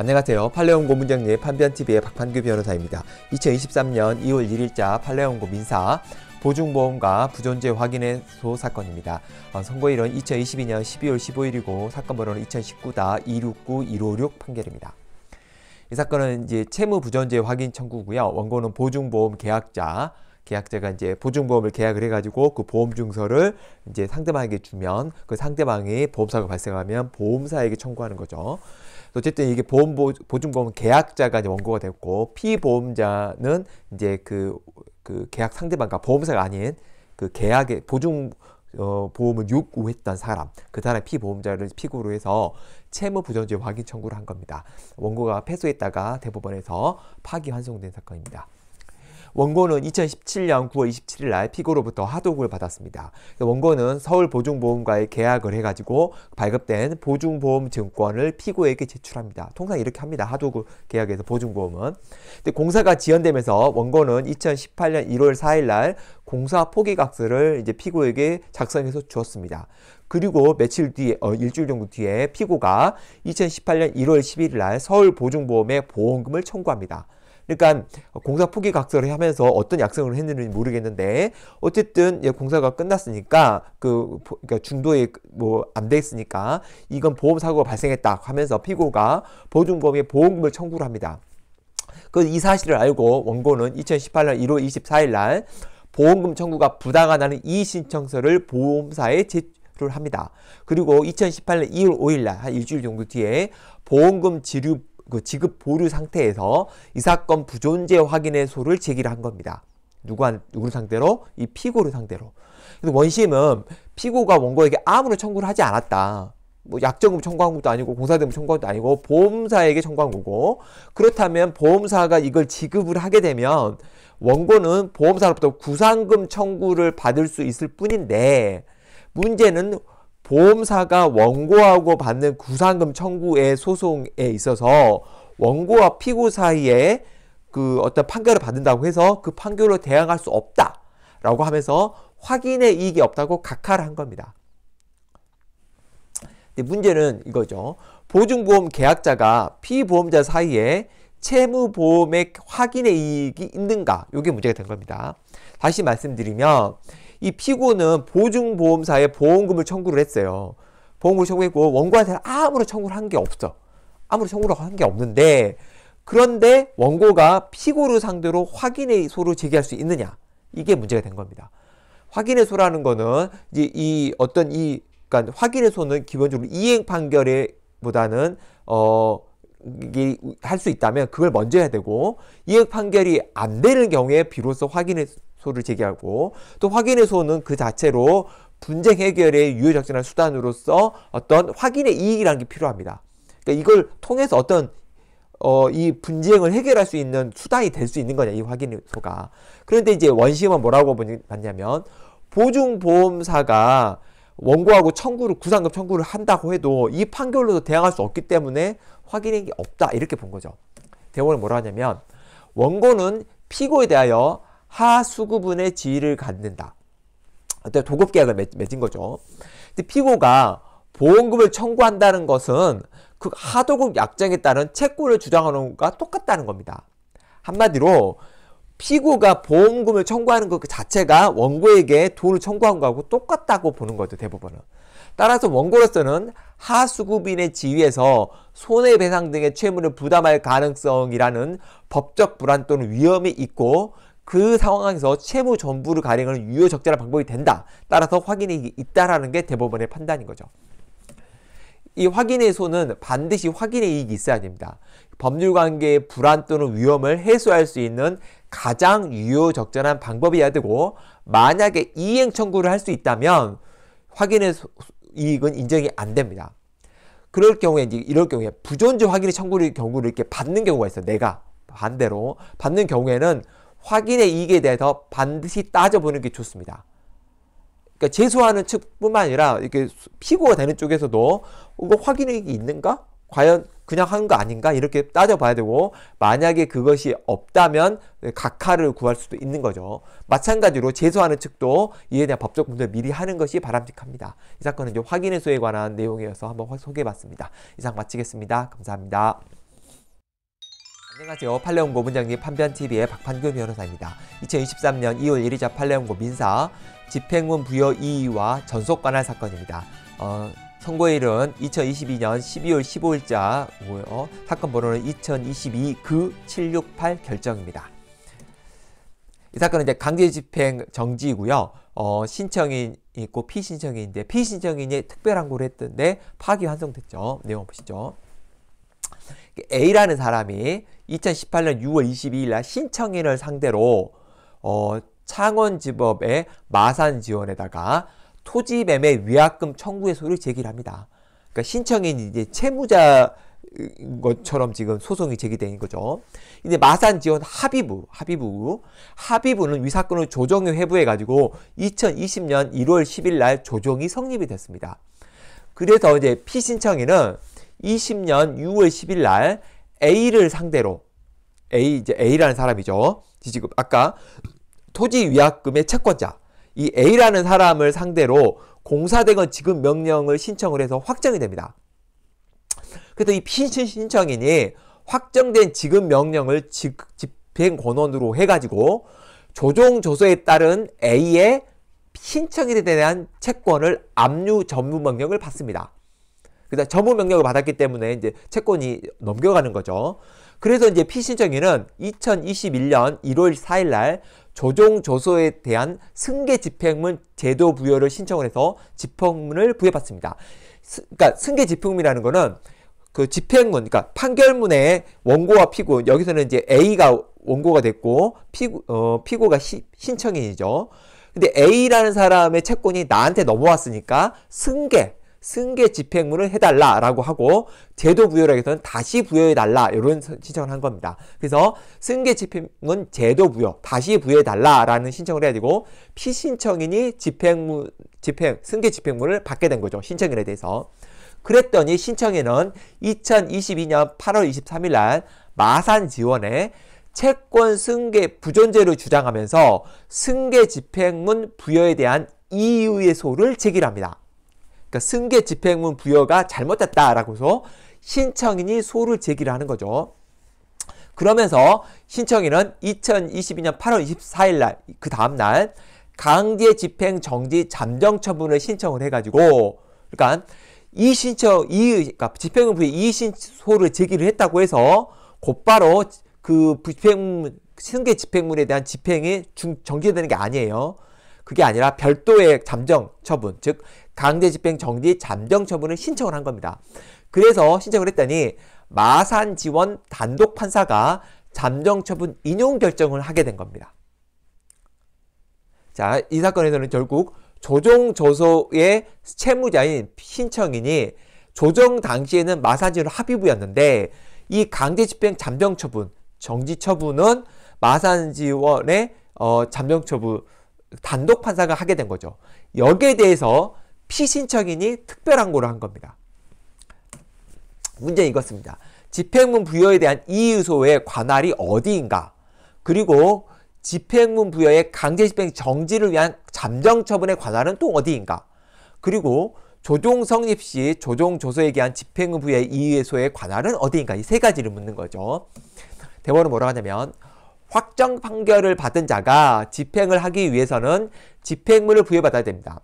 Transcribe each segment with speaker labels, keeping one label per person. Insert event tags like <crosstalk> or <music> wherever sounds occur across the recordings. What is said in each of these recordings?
Speaker 1: 안녕하세요. 팔레온고 문정리 판변TV의 박판규 변호사입니다. 2023년 2월 1일자 팔레온고 민사 보증보험과 부존재 확인해소 사건입니다. 어, 선고일은 2022년 12월 15일이고 사건 번호는 2 0 1 9 269156 판결입니다. 이 사건은 이제 채무 부존재 확인 청구고요. 원고는 보증보험 계약자 계약자가 이제 보증보험을 계약을 해가지고 그 보험증서를 이제 상대방에게 주면 그 상대방이 보험사가 발생하면 보험사에게 청구하는 거죠. 어쨌든 이게 보험 보증금험 계약자가 이제 원고가 됐고 피보험자는 이제 그, 그 계약 상대방과 보험사가 아닌 그 계약의 보증 어, 보험을 요구했던 사람, 그 사람의 피보험자를 피고로 해서 채무 부정죄 확인 청구를 한 겁니다. 원고가 패소했다가 대법원에서 파기 환송된 사건입니다. 원고는 2017년 9월 27일 날 피고로부터 하도급을 받았습니다. 그 원고는 서울보증보험과의 계약을 해가지고 발급된 보증보험 증권을 피고에게 제출합니다. 통상 이렇게 합니다. 하도급 계약에서 보증보험은. 근데 공사가 지연되면서 원고는 2018년 1월 4일 날 공사 포기각서를 이제 피고에게 작성해서 주었습니다. 그리고 며칠 뒤에 어, 일주일 정도 뒤에 피고가 2018년 1월 11일 날서울보증보험에 보험금을 청구합니다. 그러니까 공사 포기 각서를 하면서 어떤 약속을 했는지 모르겠는데 어쨌든 공사가 끝났으니까 그 그러니까 중도에 뭐안돼 있으니까 이건 보험 사고가 발생했다 하면서 피고가 보증범위에 보험금을 청구를 합니다. 그 이 사실을 알고 원고는 2018년 1월 24일 날 보험금 청구가 부당하다는 이신청서를 보험사에 제출을 합니다. 그리고 2018년 2월 5일 날 한 일주일 정도 뒤에 보험금 지급 그 지급 보류 상태에서 이 사건 부존재 확인의소를 제기를 한 겁니다. 누구한 누구를 상대로 이 피고를 상대로. 그래서 원심은 피고가 원고에게 아무런 청구를 하지 않았다. 뭐 약정금 청구한 것도 아니고 공사대금 청구한 것도 아니고 보험사에게 청구한 거고 그렇다면 보험사가 이걸 지급을 하게 되면 원고는 보험사로부터 구상금 청구를 받을 수 있을 뿐인데 문제는 보험사가 원고하고 받는 구상금 청구의 소송에 있어서 원고와 피고 사이에 그 어떤 판결을 받는다고 해서 그 판결로 대항할 수 없다라고 하면서 확인의 이익이 없다고 각하를 한 겁니다. 근데 문제는 이거죠. 보증보험 계약자가 피보험자 사이에 채무보험의 확인의 이익이 있는가? 이게 문제가 된 겁니다. 다시 말씀드리면 이 피고는 보증보험사에 보험금을 청구를 했어요. 보험금을 청구했고 원고한테 아무런 청구를 한 게 없어. 아무런 청구를 한 게 없는데 그런데 원고가 피고를 상대로 확인의소를 제기할 수 있느냐 이게 문제가 된 겁니다. 확인의소라는 거는 이제 이 어떤 이 그러니까 확인의소는 기본적으로 이행 판결에 보다는 어 이게 할 수 있다면 그걸 먼저 해야 되고 이행 판결이 안 되는 경우에 비로소 확인의 소를 제기하고 또 확인의 소는 그 자체로 분쟁 해결의 유효 작전한 수단으로서 어떤 확인의 이익이라는 게 필요합니다. 그러니까 이걸 통해서 어떤 어, 이 분쟁을 해결할 수 있는 수단이 될 수 있는 거냐, 이 확인소가. 그런데 이제 원심은 뭐라고 봤냐면, 보증보험사가 원고하고 청구를, 구상금 청구를 한다고 해도 이 판결로도 대항할 수 없기 때문에 확인이 없다. 이렇게 본 거죠. 대원은 뭐라 하냐면, 원고는 피고에 대하여 하수구분의 지위를 갖는다. 어떤 도급 계약을 맺은 거죠. 근데 피고가 보험금을 청구한다는 것은 그 하도급 약정에 따른 채권을 주장하는 것과 똑같다는 겁니다. 한마디로 피고가 보험금을 청구하는 것 그 자체가 원고에게 돈을 청구한 거하고 똑같다고 보는 거죠, 대법원은. 따라서 원고로서는 하수급인의 지위에서 손해배상 등의 채무를 부담할 가능성이라는 법적 불안 또는 위험이 있고 그 상황에서 채무 전부를 가리는 유효적절한 방법이 된다. 따라서 확인이 있다라는 게 대법원의 판단인 거죠. 이 확인의 소는 반드시 확인의 이익이 있어야 됩니다. 법률관계의 불안 또는 위험을 해소할 수 있는 가장 유효적절한 방법이어야 되고 만약에 이행 청구를 할 수 있다면 확인의 소, 이익은 인정이 안 됩니다. 그럴 경우에 이제 이럴 경우에 부존재 확인의 청구를 경우를 이렇게 받는 경우가 있어요. 내가 반대로 받는 경우에는 확인의 이익에 대해서 반드시 따져보는 게 좋습니다. 그러니까 재수하는 측뿐만 아니라 이렇게 피고가 되는 쪽에서도 이거 확인의 이익이 있는가? 과연 그냥 한 거 아닌가? 이렇게 따져봐야 되고 만약에 그것이 없다면 각하를 구할 수도 있는 거죠. 마찬가지로 재수하는 측도 이에 대한 법적 분석을 미리 하는 것이 바람직합니다. 이 사건은 확인의 소에 관한 내용이어서 한번 소개해봤습니다. 이상 마치겠습니다. 감사합니다. 안녕하세요. 팔레온고 문장님 판변TV의 박판규 변호사입니다. 2023년 2월 1일자 팔레온고 민사 집행문 부여 이위와 전속 관할 사건입니다. 어, 선고일은 2022년 12월 15일자고요. 사건 번호는 2022 그 768 결정입니다. 이 사건은 이제 강제 집행 정지이고요. 어, 신청인 있고 피신청인인데 피신청인이 특별한고를 했던데 파기 환송됐죠. 내용 보시죠. A라는 사람이 2018년 6월 22일 날 신청인을 상대로 어, 창원지법의 마산지원에다가 토지매매 위약금 청구의 소를 제기합니다. 그러니까 신청인이 이제 채무자 음, 것처럼 지금 소송이 제기된 거죠. 이제 마산 지원 합의부, 합의부, 합의부는 위사건을 조정에 회부해가지고 2020년 1월 10일 날 조정이 성립이 됐습니다. 그래서 이제 피신청인은 20년 6월 10일 날 A를 상대로 A 이제 A라는 사람이죠. 지금 아까 토지 위약금의 채권자 이 A라는 사람을 상대로 공사대건 지급 명령을 신청을 해서 확정이 됩니다. 그래서 이 피신 신청인이 확정된 지급 명령을 집행 권원으로 해가지고 조정 조서에 따른 A의 신청에 대한 채권을 압류 전무 명령을 받습니다. 그다 전부 명령을 받았기 때문에 이제 채권이 넘겨가는 거죠. 그래서 이제 피신청인은 2021년 1월 4일 날 조정 조서에 대한 승계 집행문 제도 부여를 신청을 해서 집행문을 부여받습니다. 스, 그러니까 승계 집행문이라는 거는 그 집행문, 그러니까 판결문에 원고와 피고 여기서는 이제 A가 원고가 됐고 피고, 어, 피고가 시, 신청인이죠. 근데 A라는 사람의 채권이 나한테 넘어왔으니까 승계 승계 집행문을 해달라라고 하고 제도 부여를 하기서는 다시 부여해달라 이런 신청을 한 겁니다. 그래서 승계 집행문 제도 부여 다시 부여해달라라는 신청을 해야 되고 피신청인이 집행문 집행 승계 집행문을 받게 된 거죠 신청인에 대해서. 그랬더니 신청에은 2022년 8월 23일 날 마산 지원에 채권 승계 부존재를 주장하면서 승계 집행문 부여에 대한 이유의 소를 제기합니다. 그러니까 승계 집행문 부여가 잘못됐다라고 해서 신청인이 소를 제기를 하는 거죠. 그러면서 신청인은 2022년 8월 24일 날, 그 다음 날, 강제 집행 정지 잠정 처분을 신청을 해가지고, 그러니까 이 신청, 이, 그러니까 집행문 부여 이 신소를 제기를 했다고 해서 곧바로 그집행 승계 집행문에 대한 집행이 중, 정지되는 게 아니에요. 그게 아니라 별도의 잠정 처분, 즉 강제 집행 정지 잠정 처분을 신청을 한 겁니다. 그래서 신청을 했더니 마산 지원 단독 판사가 잠정 처분 인용 결정을 하게 된 겁니다. 자, 이 사건에서는 결국 조정 조소의 채무자인 신청인이 조정 당시에는 마산지원 합의부였는데 이 강제집행 잠정처분, 정지처분은 마산지원의 어, 잠정처분 단독 판사가 하게 된 거죠. 여기에 대해서 피신청인이 특별한고를한 겁니다. 문제 이것입니다. 집행문 부여에 대한 이의소의 관할이 어디인가? 그리고 집행문 부여의 강제집행 정지를 위한 잠정처분의 관할은 또 어디인가? 그리고 조종 성립 시 조종 조소에 대한 집행문 부여의 이의소의 관할은 어디인가? 이 세 가지를 묻는 거죠. 대법원은 뭐라고 하냐면 확정 판결을 받은 자가 집행을 하기 위해서는 집행문을 부여받아야 됩니다.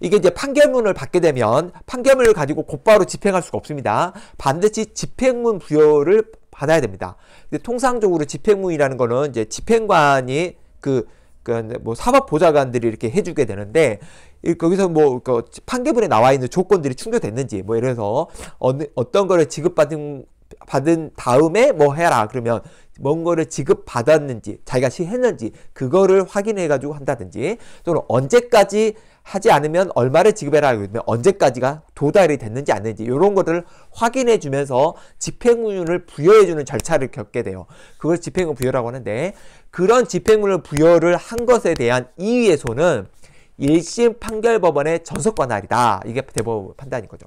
Speaker 1: 이게 이제 판결문을 받게 되면 판결문을 가지고 곧바로 집행할 수가 없습니다. 반드시 집행문 부여를 받아야 됩니다. 근데 통상적으로 집행문이라는 거는 이제 집행관이 그 그 뭐 사법 보좌관들이 이렇게 해주게 되는데 거기서 뭐 그 판결문에 나와 있는 조건들이 충족됐는지 뭐 이래서 어느 어떤 거를 지급받은 받은 다음에 뭐 해라 그러면 뭔 거를 지급받았는지 자기가 시했는지 그거를 확인해 가지고 한다든지 또는 언제까지 하지 않으면 얼마를 지급해라 알고리즘 언제까지가 도달이 됐는지 안 됐는지 이런 것들을 확인해 주면서 집행무휴를 부여해 주는 절차를 겪게 돼요. 그걸 집행무 부여라고 하는데 그런 집행무휴 부여를 한 것에 대한 이의에서는 1심 판결법원의 전속관할이다. 이게 대법원 판단인 거죠.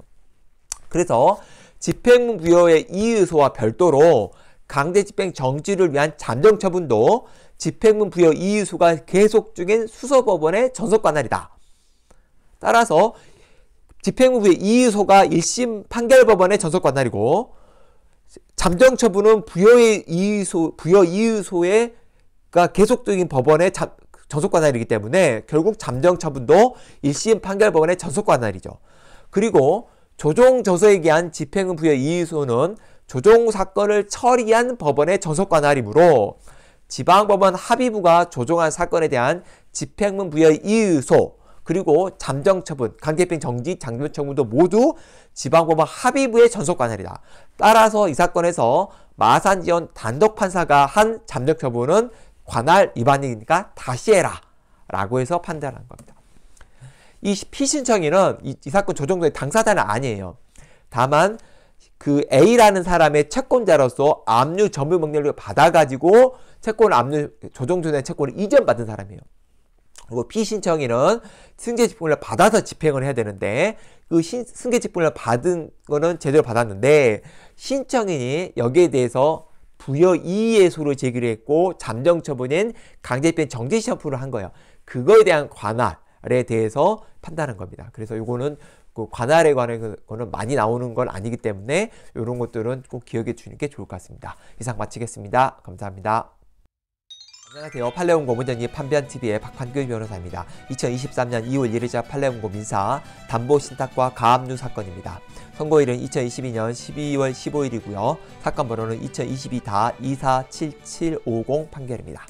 Speaker 1: 그래서 집행무 부여의 이의소와 별도로 강제집행 정지를 위한 잠정처분도 집행문 부여 이의소가 계속 중인 수서법원의 전속관할이다. 따라서 집행부의 이의소가 1심 판결법원의 전속 관할이고 잠정 처분은 부여의 이의소 부여 이의소의 가 계속적인 법원의 자, 전속 관할이기 때문에 결국 잠정 처분도 1심 판결법원의 전속 관할이죠. 그리고 조종 저소에 기한 집행부의 이의소는 조종 사건을 처리한 법원의 전속 관할이므로 지방법원 합의부가 조종한 사건에 대한 집행문 부여 이의소 그리고 잠정 처분, 강제입행 정지, 장면 처분도 모두 지방법원 합의부의 전속 관할이다. 따라서 이 사건에서 마산지원 단독 판사가 한 잠정 처분은 관할 위반이니까 다시 해라. 라고 해서 판단한 겁니다. 이 피신청인은 이, 이 사건 조정도의 당사자는 아니에요. 다만 그 A라는 사람의 채권자로서 압류 전부 명령을 받아가지고 채권 압류 조정존의 채권을 이전받은 사람이에요. 그리고 피신청인은 승계집행을 받아서 집행을 해야 되는데 그 승계집행을 받은 거는 제대로 받았는데 신청인이 여기에 대해서 부여 이의의 소를 제기를 했고 잠정 처분인 강제입행 정지 시험표를 한 거예요. 그거에 대한 관할에 대해서 판단한 겁니다. 그래서 이거는 그 관할에 관해 그, 거는 많이 나오는 건 아니기 때문에 이런 것들은 꼭 기억해 주는 게 좋을 것 같습니다. 이상 마치겠습니다. 감사합니다. 안녕하세요. 팔레온고 문전이 판변TV의 박판규 변호사입니다. 2023년 2월 1일자 팔레온고 민사 담보 신탁과 가압류 사건입니다. 선고일은 2022년 12월 15일이고요. 사건 번호는 2022-247750 판결입니다.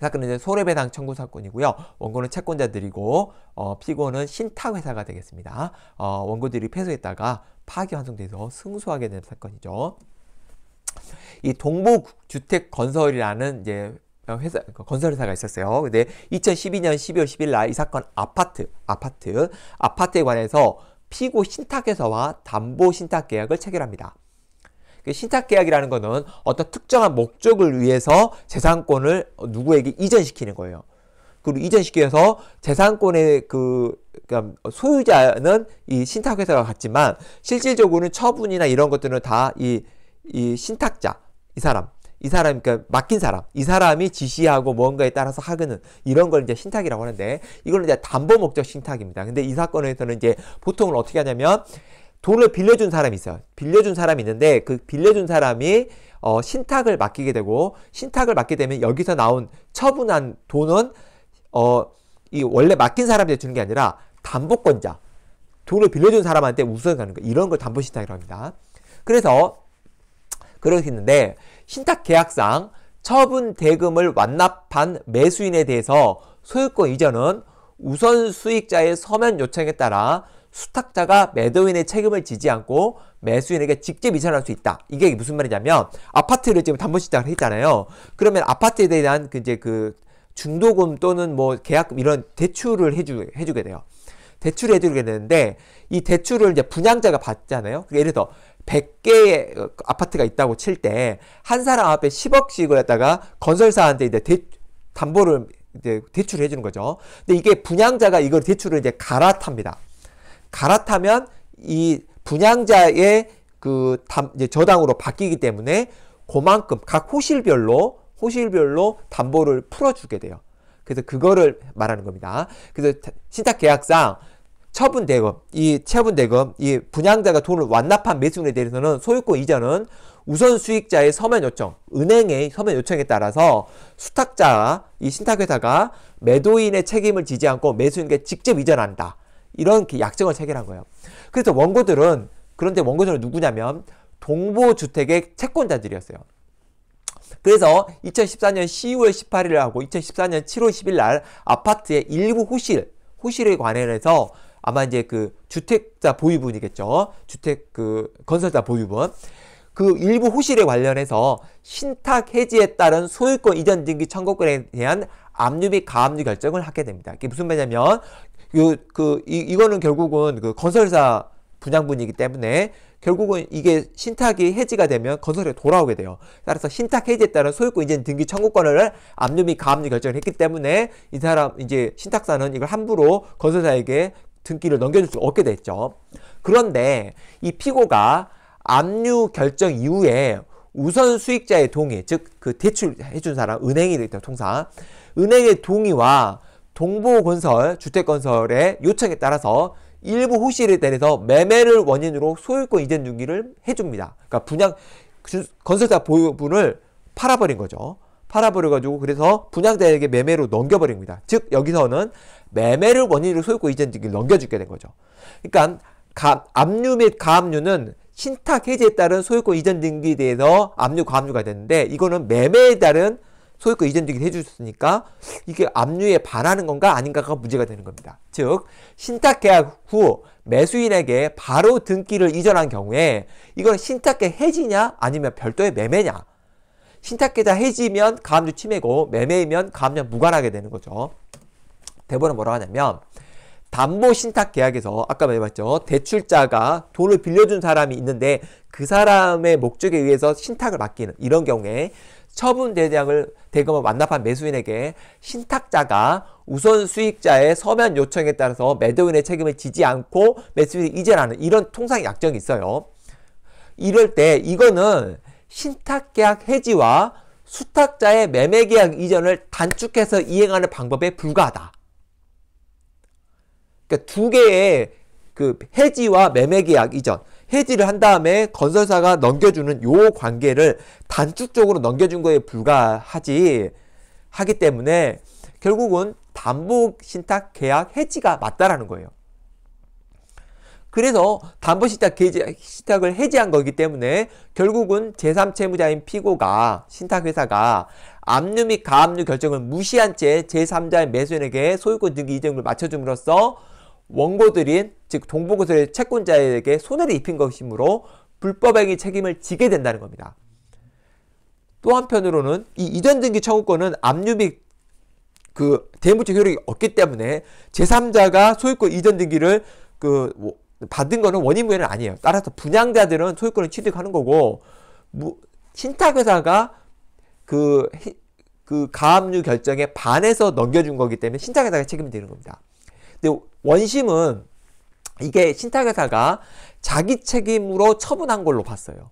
Speaker 1: 사건은 이제 손해배당 청구 사건이고요. 원고는 채권자들이고 어, 피고는 신탁회사가 되겠습니다. 어, 원고들이 패소했다가 파기환송돼서 승소하게 된 사건이죠. 이동복주택건설이라는 이제 회사 건설회사가 있었어요. 근데 2012년 12월 10일 날 이 사건 아파트 아파트 아파트에 관해서 피고 신탁회사와 담보 신탁 계약을 체결합니다. 그 신탁 계약이라는 것은 어떤 특정한 목적을 위해서 재산권을 누구에게 이전시키는 거예요. 그리고 이전시키기위해서 재산권의 그 그러니까 소유자는 이 신탁회사가 같지만 실질적으로는 처분이나 이런 것들은 다이 이 신탁자, 이 사람, 이 사람, 그러니까 맡긴 사람, 이 사람이 지시하고 뭔가에 따라서 하는 이런 걸 이제 신탁이라고 하는데 이거는 이제 담보 목적 신탁입니다. 근데 이 사건에서는 이제 보통은 어떻게 하냐면 돈을 빌려준 사람이 있어요. 빌려준 사람이 있는데 그 빌려준 사람이 어, 신탁을 맡기게 되고 신탁을 맡게 되면 여기서 나온 처분한 돈은 어, 이 원래 맡긴 사람한테 주는 게 아니라 담보권자 돈을 빌려준 사람한테 우선 가는 거 이런 걸 담보신탁이라고 합니다. 그래서 그러겠는데 신탁 계약상 처분 대금을 완납한 매수인에 대해서 소유권 이전은 우선 수익자의 서면 요청에 따라 수탁자가 매도인의 책임을 지지 않고 매수인에게 직접 이전할 수 있다. 이게 무슨 말이냐면 아파트를 지금 담보 시작을 했잖아요. 그러면 아파트에 대한 그 이제 그 중도금 또는 뭐 계약금 이런 대출을 해주 해주게 돼요. 대출을 해주게 되는데 이 대출을 이제 분양자가 받잖아요. 그러니까 예를 들어 100개의 아파트가 있다고 칠 때 한 사람 앞에 10억씩을 했다가 건설사한테 이제 대, 담보를 이제 대출을 해주는 거죠. 근데 이게 분양자가 이걸 대출을 이제 갈아탑니다. 갈아타면 이 분양자의 그 담, 이제 저당으로 바뀌기 때문에 그만큼 각 호실별로 호실별로 담보를 풀어주게 돼요. 그래서 그거를 말하는 겁니다. 그래서 신탁 계약상 처분 대금, 이 처분 대금, 이 분양자가 돈을 완납한 매수인에 대해서는 소유권 이전은 우선 수익자의 서면 요청, 은행의 서면 요청에 따라서 수탁자, 이 신탁회사가 매도인의 책임을 지지 않고 매수인에게 직접 이전한다. 이런 그 약정을 체결한 거예요. 그래서 원고들은 그런데 원고들은 누구냐면 동보주택의 채권자들이었어요. 그래서 2014년 10월 18일하고 2014년 7월 10일 날 아파트의 일부 호실, 호실에 관해서 아마 이제 그 주택자 보유분이겠죠. 주택 그 건설자 보유분. 그 일부 호실에 관련해서 신탁 해지에 따른 소유권 이전 등기 청구권에 대한 압류 및 가압류 결정을 하게 됩니다. 이게 무슨 말이냐면 요그 그 이, 이거는 결국은 그 건설사 분양분이기 때문에 결국은 이게 신탁이 해지가 되면 건설에 돌아오게 돼요. 따라서 신탁 해지에 따른 소유권 이전 등기 청구권을 압류 및 가압류 결정을 했기 때문에 이 사람 이제 신탁사는 이걸 함부로 건설사에게 등기를 넘겨줄 수 없게 됐죠. 그런데 이 피고가 압류 결정 이후에 우선 수익자의 동의, 즉 그 대출해준 사람, 은행이 되죠 통상 은행의 동의와 동보건설, 주택건설의 요청에 따라서 일부 호실에 대해서 매매를 원인으로 소유권 이전 등기를 해줍니다. 그러니까 분양 건설사 보유분을 팔아버린 거죠. 팔아버려가지고 그래서 분양자에게 매매로 넘겨버립니다. 즉 여기서는 매매를 원인으로 소유권 이전 등기를 넘겨주게 된 거죠. 그러니까 가, 압류 및 가압류는 신탁 해제에 따른 소유권 이전 등기에 대해서 압류 가압류가 되는데 이거는 매매에 따른 소유권 이전 등기 해주셨으니까 이게 압류에 반하는 건가 아닌가가 문제가 되는 겁니다. 즉 신탁 계약 후 매수인에게 바로 등기를 이전한 경우에 이건 신탁계 해지냐 아니면 별도의 매매냐 신탁계좌 해지면 가압류 침해고 매매이면 가압류 무관하게 되는 거죠. 대본은 뭐라고 하냐면 담보 신탁 계약에서 아까 말해봤죠. 대출자가 돈을 빌려준 사람이 있는데 그 사람의 목적에 의해서 신탁을 맡기는 이런 경우에 처분 대장을 대금을 완납한 매수인에게 신탁자가 우선 수익자의 서면 요청에 따라서 매도인의 책임을 지지 않고 매수인이 이전하는 이런 통상 약정이 있어요. 이럴 때 이거는 신탁계약 해지와 수탁자의 매매계약 이전을 단축해서 이행하는 방법에 불과하다. 그러니까 두 개의 그 해지와 매매 계약 이전 해지를 한 다음에 건설사가 넘겨주는 요 관계를 단축적으로 넘겨준 거에 불과하지 하기 때문에 결국은 담보 신탁 계약 해지가 맞다라는 거예요. 그래서 담보 신탁 계지, 신탁을 해지한 거기 때문에 결국은 제3채무자인 피고가 신탁회사가 압류 및 가압류 결정을 무시한 채제3자의 매수인에게 소유권 등기 이전을 맞춰줌으로써 원고들인 즉 동부고들의 채권자에게 손해를 입힌 것이므로 불법행위 책임을 지게 된다는 겁니다. 또 한편으로는 이 이전 등기 청구권은 압류 및 그 대물증 효력이 없기 때문에 제3자가 소유권 이전 등기를 그 받은 거는 원인무효는 아니에요. 따라서 분양자들은 소유권을 취득하는 거고 무, 신탁회사가 그, 그 가압류 결정에 반해서 넘겨준 거기 때문에 신탁회사가 책임을지는 겁니다. 근데 원심은 이게 신탁회사가 자기 책임으로 처분한 걸로 봤어요.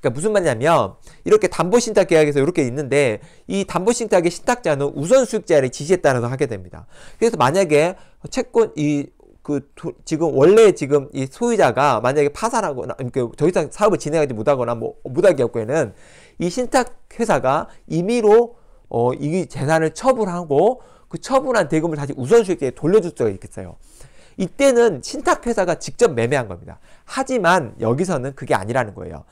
Speaker 1: 그러니까 무슨 말이냐면 이렇게 담보신탁 계약에서 이렇게 있는데 이 담보신탁의 신탁자는 우선 수익자의 지시에 따라서 하게 됩니다. 그래서 만약에 채권 이 그 지금 원래 지금 이 소유자가 만약에 파산하거나 그러니까 더 이상 사업을 진행하지 못하거나 뭐 못할 경우에는 이 신탁 회사가 임의로 어, 이 재산을 처분하고 그 처분한 대금을 다시 우선수익에 돌려줄 수가 있겠어요. 이때는 신탁회사가 직접 매매한 겁니다. 하지만 여기서는 그게 아니라는 거예요.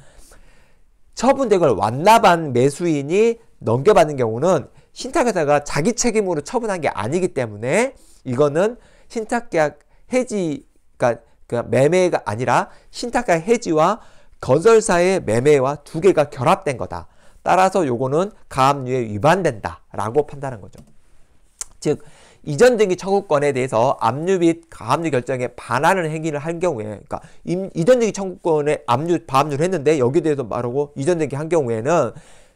Speaker 1: 처분대금을 완납한 매수인이 넘겨받는 경우는 신탁회사가 자기 책임으로 처분한 게 아니기 때문에 이거는 신탁계약 해지 그러니까 그 매매가 아니라 신탁계약 해지와 건설사의 매매와 두 개가 결합된 거다. 따라서 요거는 가압류에 위반된다라고 판단한 거죠. 즉 이전 등기 청구권에 대해서 압류 및 가압류 결정에 반하는 행위를 한 경우에 그러니까 임, 이전 등기 청구권에 압류 가압류를 했는데 여기에 대해서 말하고 이전 등기 한 경우에는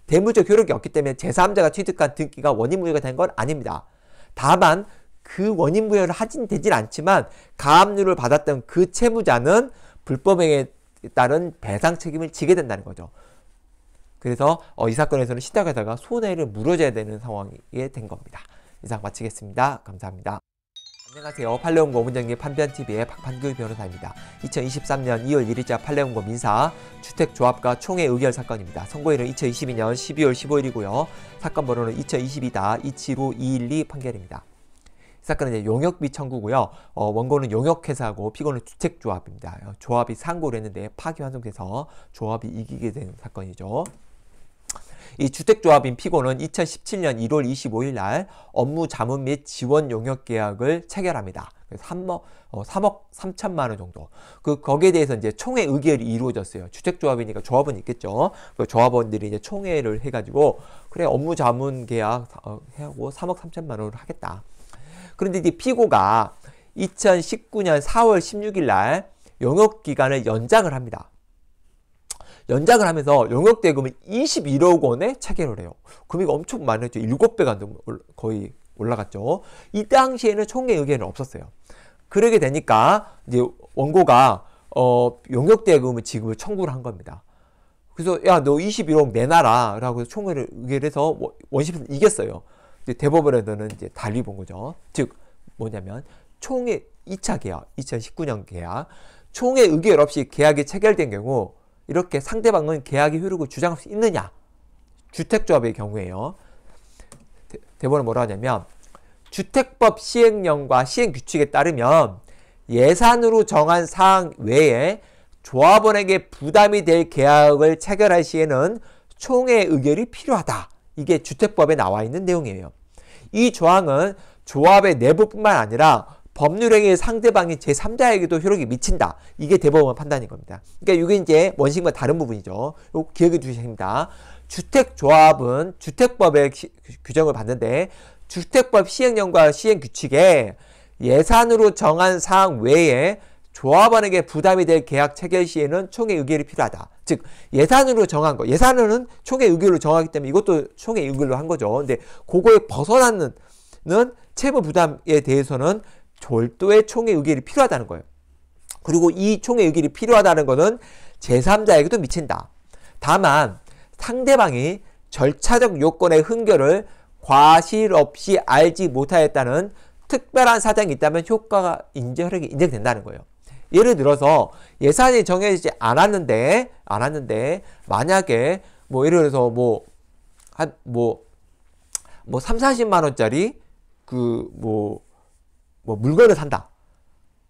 Speaker 1: 대물적 효력이 없기 때문에 제3자가 취득한 등기가 원인 부여가 된 건 아닙니다. 다만 그 원인 부여를 하진 되진 않지만 가압류를 받았던 그 채무자는 불법행위에 따른 배상 책임을 지게 된다는 거죠. 그래서 어, 이 사건에서는 시작에다가 손해를 물어줘야 되는 상황이 된 겁니다. 이상 마치겠습니다. 감사합니다. 안녕하세요. 팔레온고 문정리 판변TV의 박판규 변호사입니다. 2023년 2월 1일자 팔레온고 민사 주택조합과 총회 의결 사건입니다. 선고일은 2022년 12월 15일이고요. 사건 번호는 2 0 2 2 2 7 5 1 2 판결입니다. 이 사건은 용역비 청구고요. 어, 원고는 용역회사고 피고는 주택조합입니다. 조합이 상고를 했는데 파기환송돼서 조합이 이기게 된 사건이죠. 이 주택조합인 피고는 2017년 1월 25일 날 업무 자문 및 지원 용역 계약을 체결합니다. 3억, 어, 3억 3천만 원 정도. 그, 거기에 대해서 이제 총회 의결이 이루어졌어요. 주택조합이니까 조합은 있겠죠. 그 조합원들이 이제 총회를 해가지고, 그래, 업무 자문 계약 어, 하고 3억 3천만 원을 하겠다. 그런데 이제 피고가 2019년 4월 16일 날영역 기간을 연장을 합니다. 연장을 하면서 용역 대금은 21억 원에 체결을 해요. 금액이 엄청 많았죠. 7배가 거의 올라갔죠. 이 당시에는 총회 의견은 없었어요. 그러게 되니까 이제 원고가 어, 용역 대금을 지급을 청구를 한 겁니다. 그래서 야너 21억 내놔라 라고 해서 총회를 의결해서 원심에서 이겼어요. 이제 대법원에서는 이제 달리 본 거죠. 즉 뭐냐면 총회 2차 계약, 2019년 계약, 총회 의결 없이 계약이 체결된 경우 이렇게 상대방은 계약의 효력을 주장할 수 있느냐? 주택조합의 경우에요. 대본은 뭐라 하냐면 주택법 시행령과 시행규칙에 따르면 예산으로 정한 사항 외에 조합원에게 부담이 될 계약을 체결할 시에는 총회 의결이 필요하다. 이게 주택법에 나와 있는 내용이에요. 이 조항은 조합의 내부뿐만 아니라 법률행위의 상대방인 제3자에게도 효력이 미친다. 이게 대법원 판단인 겁니다. 그러니까 이게 이제 원칙과 다른 부분이죠. 요 기억해 주셔야 됩니다. 주택조합은 주택법의 규정을 봤는데 주택법 시행령과 시행규칙에 예산으로 정한 사항 외에 조합원에게 부담이 될 계약 체결 시에는 총의 의결이 필요하다. 즉 예산으로 정한 거. 예산으로는 총의 의결로 정하기 때문에 이것도 총의 의결로 한 거죠. 근데 그거에 벗어나는 채무 부담에 대해서는 절도의 총의 의결이 필요하다는 거예요. 그리고 이 총의 의결이 필요하다는 것은 제3자에게도 미친다. 다만 상대방이 절차적 요건의 흥결을 과실 없이 알지 못하였다는 특별한 사정이 있다면 효과가 인정 인정된다는 거예요. 예를 들어서 예산이 정해지지 않았는데 않았는데 만약에 뭐 예를 들어서 뭐 한 뭐뭐 뭐 삼사십만 원짜리 그뭐 뭐 물건을 산다.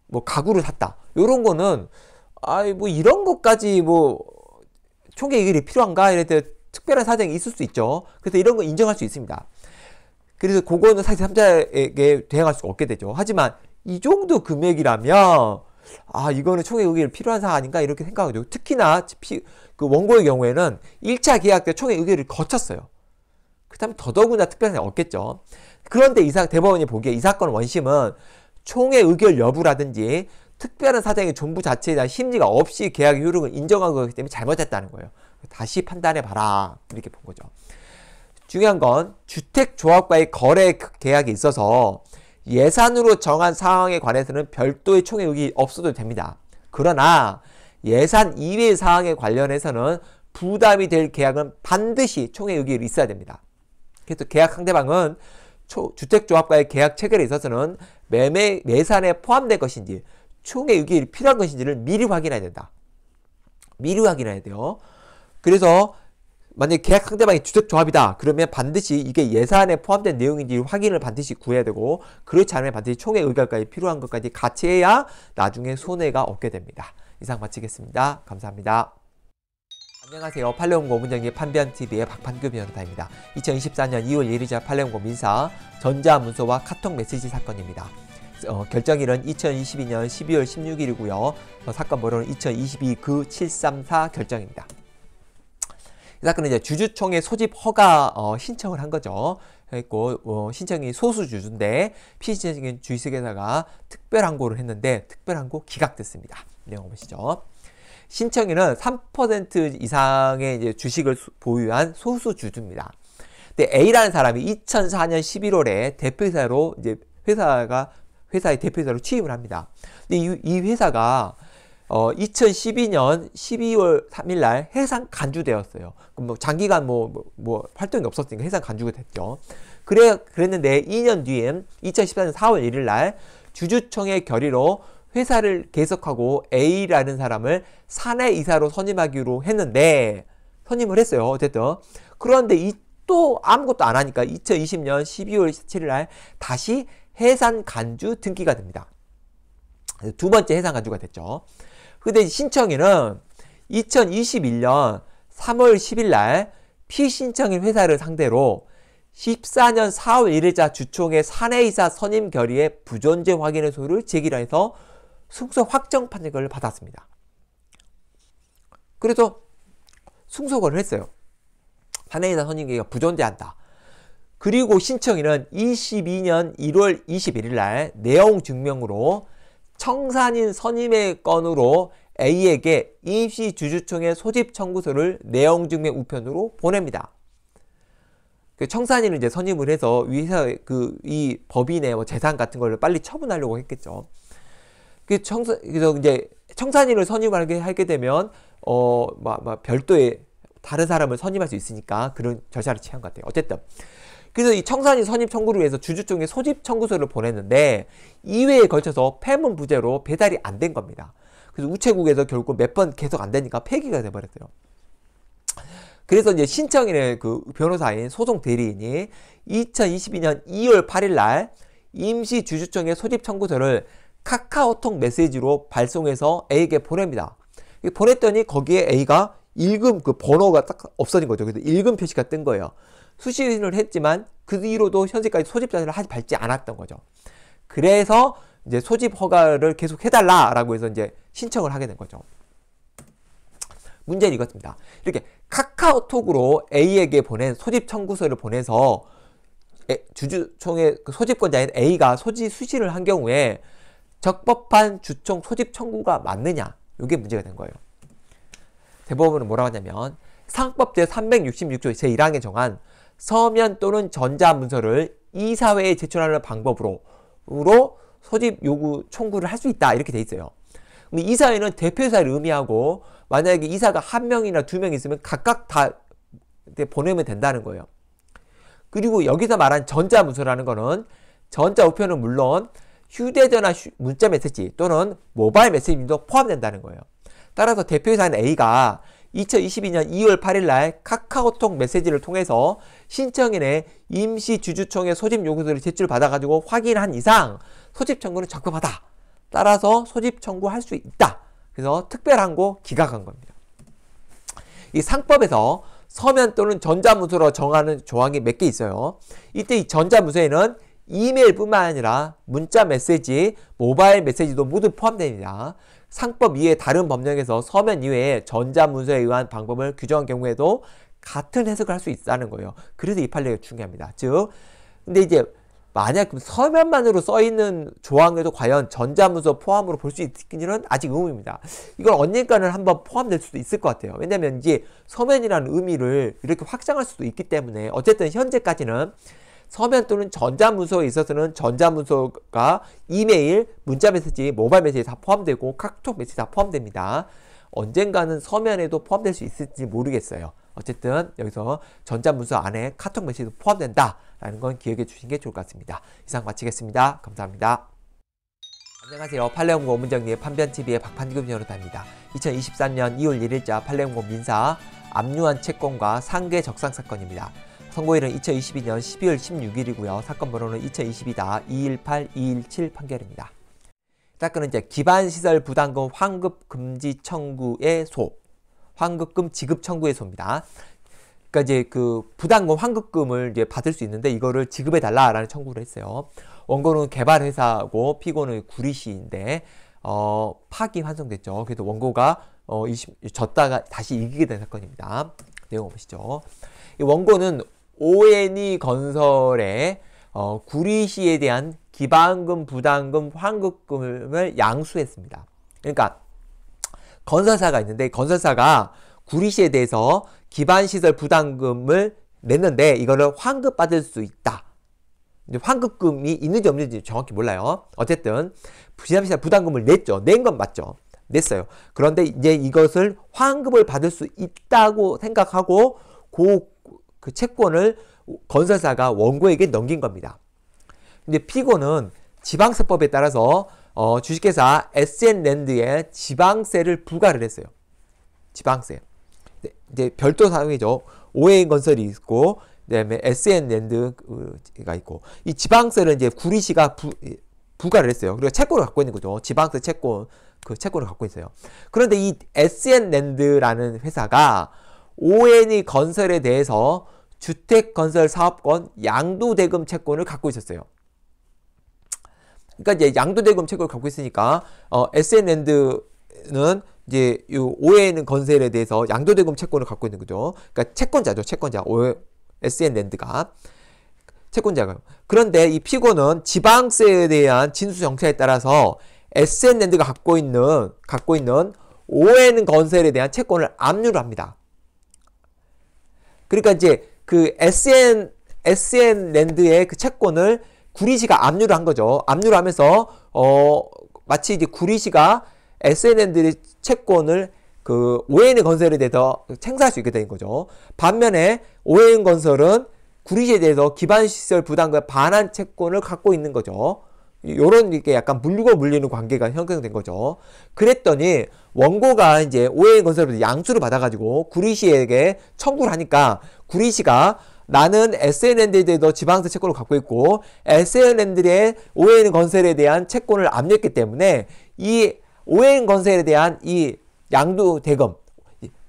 Speaker 1: 뭐 가구를 샀다. 요런 거는 아이 뭐 이런 것까지 뭐 총계 의이 필요한가 이럴 때 특별한 사정이 있을 수 있죠. 그래서 이런 거 인정할 수 있습니다. 그래서 그거는 사실 3자에게 대항할 수 없게 되죠. 하지만 이 정도 금액이라면 아 이거는 총액 의결이 필요한 사안인가 이렇게 생각이 고 특히나 그 원고의 경우에는 1차 계약 때 총액 의결을 거쳤어요. 그다음에 더더구나 특별한 사항이 없겠죠. 그런데 이사 대법원이 보기에 이 사건 원심은 총회 의결 여부라든지 특별한 사정의 존부 자체에 대한 심리가 없이 계약의 효력을 인정한 거기 때문에 잘못했다는 거예요. 다시 판단해봐라. 이렇게 본 거죠. 중요한 건 주택조합과의 거래 계약에 있어서 예산으로 정한 사항에 관해서는 별도의 총액이 없어도 됩니다. 그러나 예산 이외의 사항에 관련해서는 부담이 될 계약은 반드시 총액이 있어야 됩니다. 그래서 계약 상대방은 주택조합과의 계약 체결에 있어서는 매매 매산에 포함된 것인지 총의 유기일이 필요한 것인지를 미리 확인해야 된다. 미리 확인해야 돼요. 그래서 만약에 계약 상대방이 주택조합이다. 그러면 반드시 이게 예산에 포함된 내용인지 확인을 반드시 구해야 되고 그렇지 않으면 반드시 총의 의결까지 필요한 것까지 같이 해야 나중에 손해가 없게 됩니다. 이상 마치겠습니다. 감사합니다. 안녕하세요. 팔레온고 문정의 판변TV의 박판급 변호사입니다. 2024년 2월 1일자 팔레온고 민사 전자문서와 카톡 메시지 사건입니다. 어, 결정일은 2022년 12월 16일이고요. 어, 사건 번호는 2022 그 734 결정입니다. 이 사건은 이제 주주총회 소집 허가 어, 신청을 한 거죠. 했고 어, 신청이 소수 주주인데 피신청인 주식회사가 특별항고를 했는데 특별항고 기각됐습니다. 내용 보시죠. 신청인은 3% 이상의 이제 주식을 보유한 소수 주주입니다. 근데 A라는 사람이 2004년 11월에 대표사로 이제 회사가 회사의 대표사로 취임을 합니다. 근데 이, 이 회사가 어, 2012년 12월 3일 날 해상 간주되었어요. 그럼 뭐 장기간 뭐, 뭐, 뭐 활동이 없었으니까 해상 간주가 됐죠. 그래, 그랬는데 2년 뒤엔 2014년 4월 1일 날 주주총회 결의로 회사를 계속하고 A라는 사람을 사내 이사로 선임하기로 했는데 선임을 했어요. 어쨌든 그런데 이 또 아무것도 안 하니까 2020년 12월 17일 날 다시 해산 간주 등기가 됩니다. 두 번째 해산 간주가 됐죠. 근데 신청인은 2021년 3월 10일 날 피신청인 회사를 상대로 14년 4월 1일자 주총의 사내이사 선임 결의의 부존재 확인의 소를 제기해서 라 승소 확정 판결을 받았습니다. 그래서 승소를 했어요. 반해이다 선임계가 부존재한다. 그리고 신청인은 22년 1월 21일 날 내용 증명으로 청산인 선임의 건으로 A에게 임시 주주총회 소집 청구서를 내용 증명 우편으로 보냅니다. 그 청산인은 이제 선임을 해서 위사 그이 법인의 뭐 재산 같은 걸 빨리 처분하려고 했겠죠. 그 청산 그래서 이제 청산인을 선임하게 하게 되면 어 막 막 별도의 다른 사람을 선임할 수 있으니까 그런 절차를 취한 것 같아요. 어쨌든 그래서 이 청산인 선임 청구를 위해서 주주 쪽에 소집 청구서를 보냈는데 2회에 걸쳐서 폐문 부재로 배달이 안 된 겁니다. 그래서 우체국에서 결국 몇 번 계속 안 되니까 폐기가 돼버렸어요. 그래서 이제 신청인의 그 변호사인 소송 대리인이 2022년 2월 8일 날 임시 주주총회 소집 청구서를 카카오톡 메시지로 발송해서 A에게 보냅니다. 보냈더니 거기에 A가 읽음 그 번호가 딱 없어진 거죠. 그래서 읽음 표시가 뜬 거예요. 수신을 했지만 그 뒤로도 현재까지 소집자를 밟지 않았던 거죠. 그래서 이제 소집 허가를 계속 해달라라고 해서 이제 신청을 하게 된 거죠. 문제는 이것입니다. 이렇게 카카오톡으로 A에게 보낸 소집 청구서를 보내서 주주총회 그 소집권자인 A가 소지 수신을 한 경우에 적법한 주총 소집 청구가 맞느냐 이게 문제가 된 거예요. 대법원은 뭐라고 하냐면 상법 제366조 제1항에 정한 서면 또는 전자문서를 이사회에 제출하는 방법으로 으로 소집 요구 청구를 할 수 있다 이렇게 돼 있어요. 이사회는 대표사를 의미하고 만약에 이사가 한 명이나 두 명 있으면 각각 다 보내면 된다는 거예요. 그리고 여기서 말한 전자문서라는 거는 전자 우편은 물론 휴대전화 문자 메시지 또는 모바일 메시지도 포함된다는 거예요. 따라서 대표이사인 A가 2022년 2월 8일 날 카카오톡 메시지를 통해서 신청인의 임시 주주총회 소집 요구서를 제출받아가지고 확인한 이상 소집 청구는 적법하다. 따라서 소집 청구할 수 있다. 그래서 특별항고 기각한 겁니다. 이 상법에서 서면 또는 전자문서로 정하는 조항이 몇 개 있어요. 이때 이 전자문서에는 이메일뿐만 아니라 문자 메시지, 모바일 메시지도 모두 포함됩니다. 상법 이외 다른 법령에서 서면 이외에 전자문서에 의한 방법을 규정한 경우에도 같은 해석을 할 수 있다는 거예요. 그래서 이 판례가 중요합니다. 즉, 근데 이제 만약 서면만으로 써 있는 조항에도 과연 전자문서 포함으로 볼 수 있는지는 아직 의문입니다. 이건 언젠가는 한번 포함될 수도 있을 것 같아요. 왜냐면 이제 서면이라는 의미를 이렇게 확장할 수도 있기 때문에 어쨌든 현재까지는 서면 또는 전자문서에 있어서는 전자문서가 이메일, 문자메시지, 모바일메시지 다 포함되고 카톡 메시지 다 포함됩니다. 언젠가는 서면에도 포함될 수 있을지 모르겠어요. 어쨌든 여기서 전자문서 안에 카톡 메시지도 포함된다라는 건 기억해 주신 게 좋을 것 같습니다. 이상 마치겠습니다. 감사합니다. 안녕하세요. 팔레온고 문정리의 판변TV의 박판규금 변호사입니다. 2023년 2월 1일자 팔레온고 민사 압류한 채권과 상계 적상 사건입니다. 선고일은 2022년 12월 16일이고요. 사건 번호는 2022-218-217 판결입니다. 사건은 이제 기반시설 부담금 환급 금지 청구의 소, 환급금 지급 청구의 소입니다. 그러니까 이제 그 부담금 환급금을 이제 받을 수 있는데 이거를 지급해 달라라는 청구를 했어요. 원고는 개발회사고 피고는 구리시인데 어, 파기 환송됐죠. 그래서 원고가 어, 20, 졌다가 다시 이기게 된 사건입니다. 내용 보시죠. 원고는 ONE 건설의 어, 구리시에 대한 기반금, 부담금, 환급금을 양수했습니다. 그러니까 건설사가 있는데 건설사가 구리시에 대해서 기반시설 부담금을 냈는데 이거를 환급받을 수 있다. 환급금이 있는지 없는지 정확히 몰라요. 어쨌든 부지시설 부담금을 냈죠. 낸 건 맞죠. 냈어요. 그런데 이제 이것을 환급을 받을 수 있다고 생각하고 그그 채권을 건설사가 원고에게 넘긴 겁니다. 근데 피고는 지방세법에 따라서 어, 주식회사 SN랜드에 지방세를 부과를 했어요. 지방세. 네, 이제 별도 사항이죠. 오해 건설이 있고 그다음에 SN랜드가 있고 이 지방세를 이제 구리시가 부, 부과를 했어요. 그리고 채권을 갖고 있는 거죠. 지방세 채권 그 채권을 갖고 있어요. 그런데 이 SN랜드라는 회사가 ON이 건설에 대해서 주택건설사업권 양도대금 채권을 갖고 있었어요. 그러니까 이제 양도대금 채권을 갖고 있으니까 어, SN랜드는 이제 이 OAN 건설에 대해서 양도대금 채권을 갖고 있는 거죠. 그러니까 채권자죠, 채권자. SN랜드가 채권자가. 그런데 이 피고는 지방세에 대한 진수 정차에 따라서 SN랜드가 갖고 있는 갖고 있는 ON 건설에 대한 채권을 압류를 합니다. 그러니까 이제 그 SN SN 랜드의 그 채권을 구리시가 압류를 한 거죠. 압류를 하면서 어 마치 이제 구리시가 SN 랜드의 채권을 그 ON 건설에 대해서 행사할 수 있게 된 거죠. 반면에 ON 건설은 구리시에 대해서 기반 시설 부담과 금 반환 채권을 갖고 있는 거죠. 요런 이렇게 약간 물리고 물리는 관계가 형성된 거죠. 그랬더니 원고가 이제 오해 인 건설로 양수를 받아가지고 구리 시에게 청구를 하니까 구리 시가 나는 SNND에 대해서 지방세 채권을 갖고 있고 s n n 들의 오해 인 건설에 대한 채권을 압류했기 때문에 이 오해 인 건설에 대한 이 양도 대금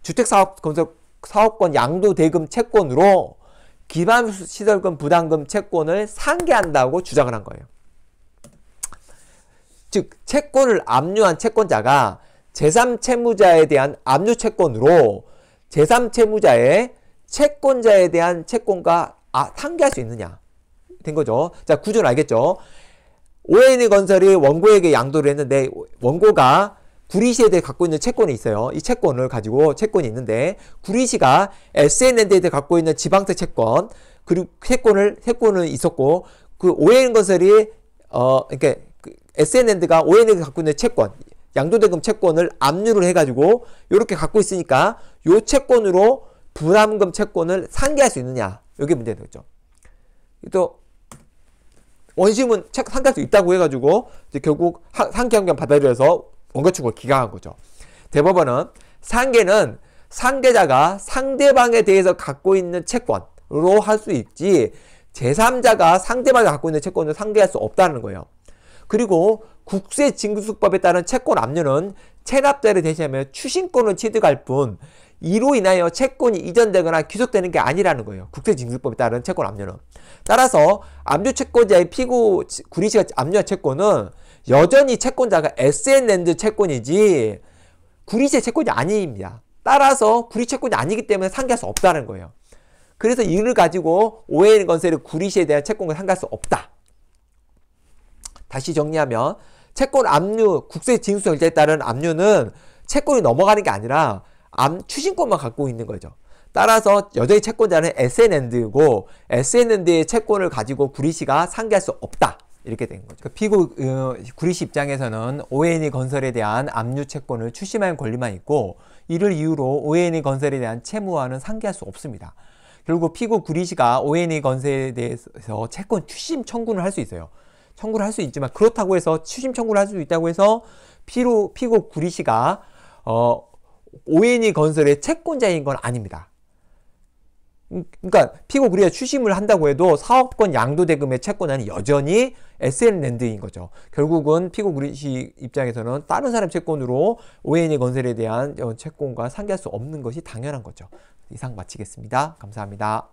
Speaker 1: 주택사업 건설 사업권 양도 대금 채권으로 기반 시설금 부담금 채권을 상계한다고 주장을 한 거예요. 즉 채권을 압류한 채권자가 제3채무자에 대한 압류 채권으로 제3채무자의 채권자에 대한 채권과 아, 상계할수 있느냐 된 거죠. 자 구조는 알겠죠. ONE 건설이 원고에게 양도를 했는데 원고가 구리시에 대해 갖고 있는 채권이 있어요. 이 채권을 가지고 채권이 있는데 구리시가 SNND에 대해 갖고 있는 지방세 채권 그리고 채권을 채권은 있었고 그 o n 건설이 어 이렇게 그러니까 SNN드가 ONN드가 갖고 있는 채권 양도대금 채권을 압류를 해가지고 이렇게 갖고 있으니까 요 채권으로 부담금 채권을 상계할 수 있느냐 여게문제 되겠죠. 또 원심은 상계할 수 있다고 해가지고 결국 상계형견 받아들여서 원가충을 기각한 거죠. 대법원은 상계는 상계자가 상대방에 대해서 갖고 있는 채권으로 할 수 있지 제3자가 상대방이 갖고 있는 채권을 상계할 수 없다는 거예요. 그리고 국세 징수법에 따른 채권 압류는 체납자를 대신하며 추신권을 취득할 뿐 이로 인하여 채권이 이전되거나 귀속되는 게 아니라는 거예요. 국세징수법에 따른 채권 압류는. 따라서 압류채권자의 피고 구리시가 압류한 채권은 여전히 채권자가 SN랜드 채권이지 구리시의 채권이 아닙니다. 따라서 구리채권이 아니기 때문에 상기할 수 없다는 거예요. 그래서 이를 가지고 오해인 건설의 구리시에 대한 채권을 상기할 수 없다. 다시 정리하면 채권 압류, 국세 징수 결제에 따른 압류는 채권이 넘어가는 게 아니라 암, 추신권만 갖고 있는 거죠. 따라서 여전히 채권자는 SNND고 SNND의 채권을 가지고 구리시가 상기할 수 없다. 이렇게 된 거죠. 그 피고 어, 구리시 입장에서는 ONE 건설에 대한 압류 채권을 추심할 권리만 있고 이를 이유로 ONE 건설에 대한 채무와는 상기할 수 없습니다. 결국 피고 구리시가 ONE 건설에 대해서 채권 추심 청구를 할 수 있어요. 청구를 할 수 있지만 그렇다고 해서 취심 청구를 할수 있다고 해서 피로 피고 구리 시가어 오인이 건설의 채권자인 건 아닙니다. 음, 그러니까 피고 구리가 취심을 한다고 해도 사업권 양도 대금의 채권은 여전히 SN랜드인 거죠. 결국은 피고 구리 시 입장에서는 다른 사람 채권으로 오인이 건설에 대한 어, 채권과 상기할 수 없는 것이 당연한 거죠. 이상 마치겠습니다. 감사합니다.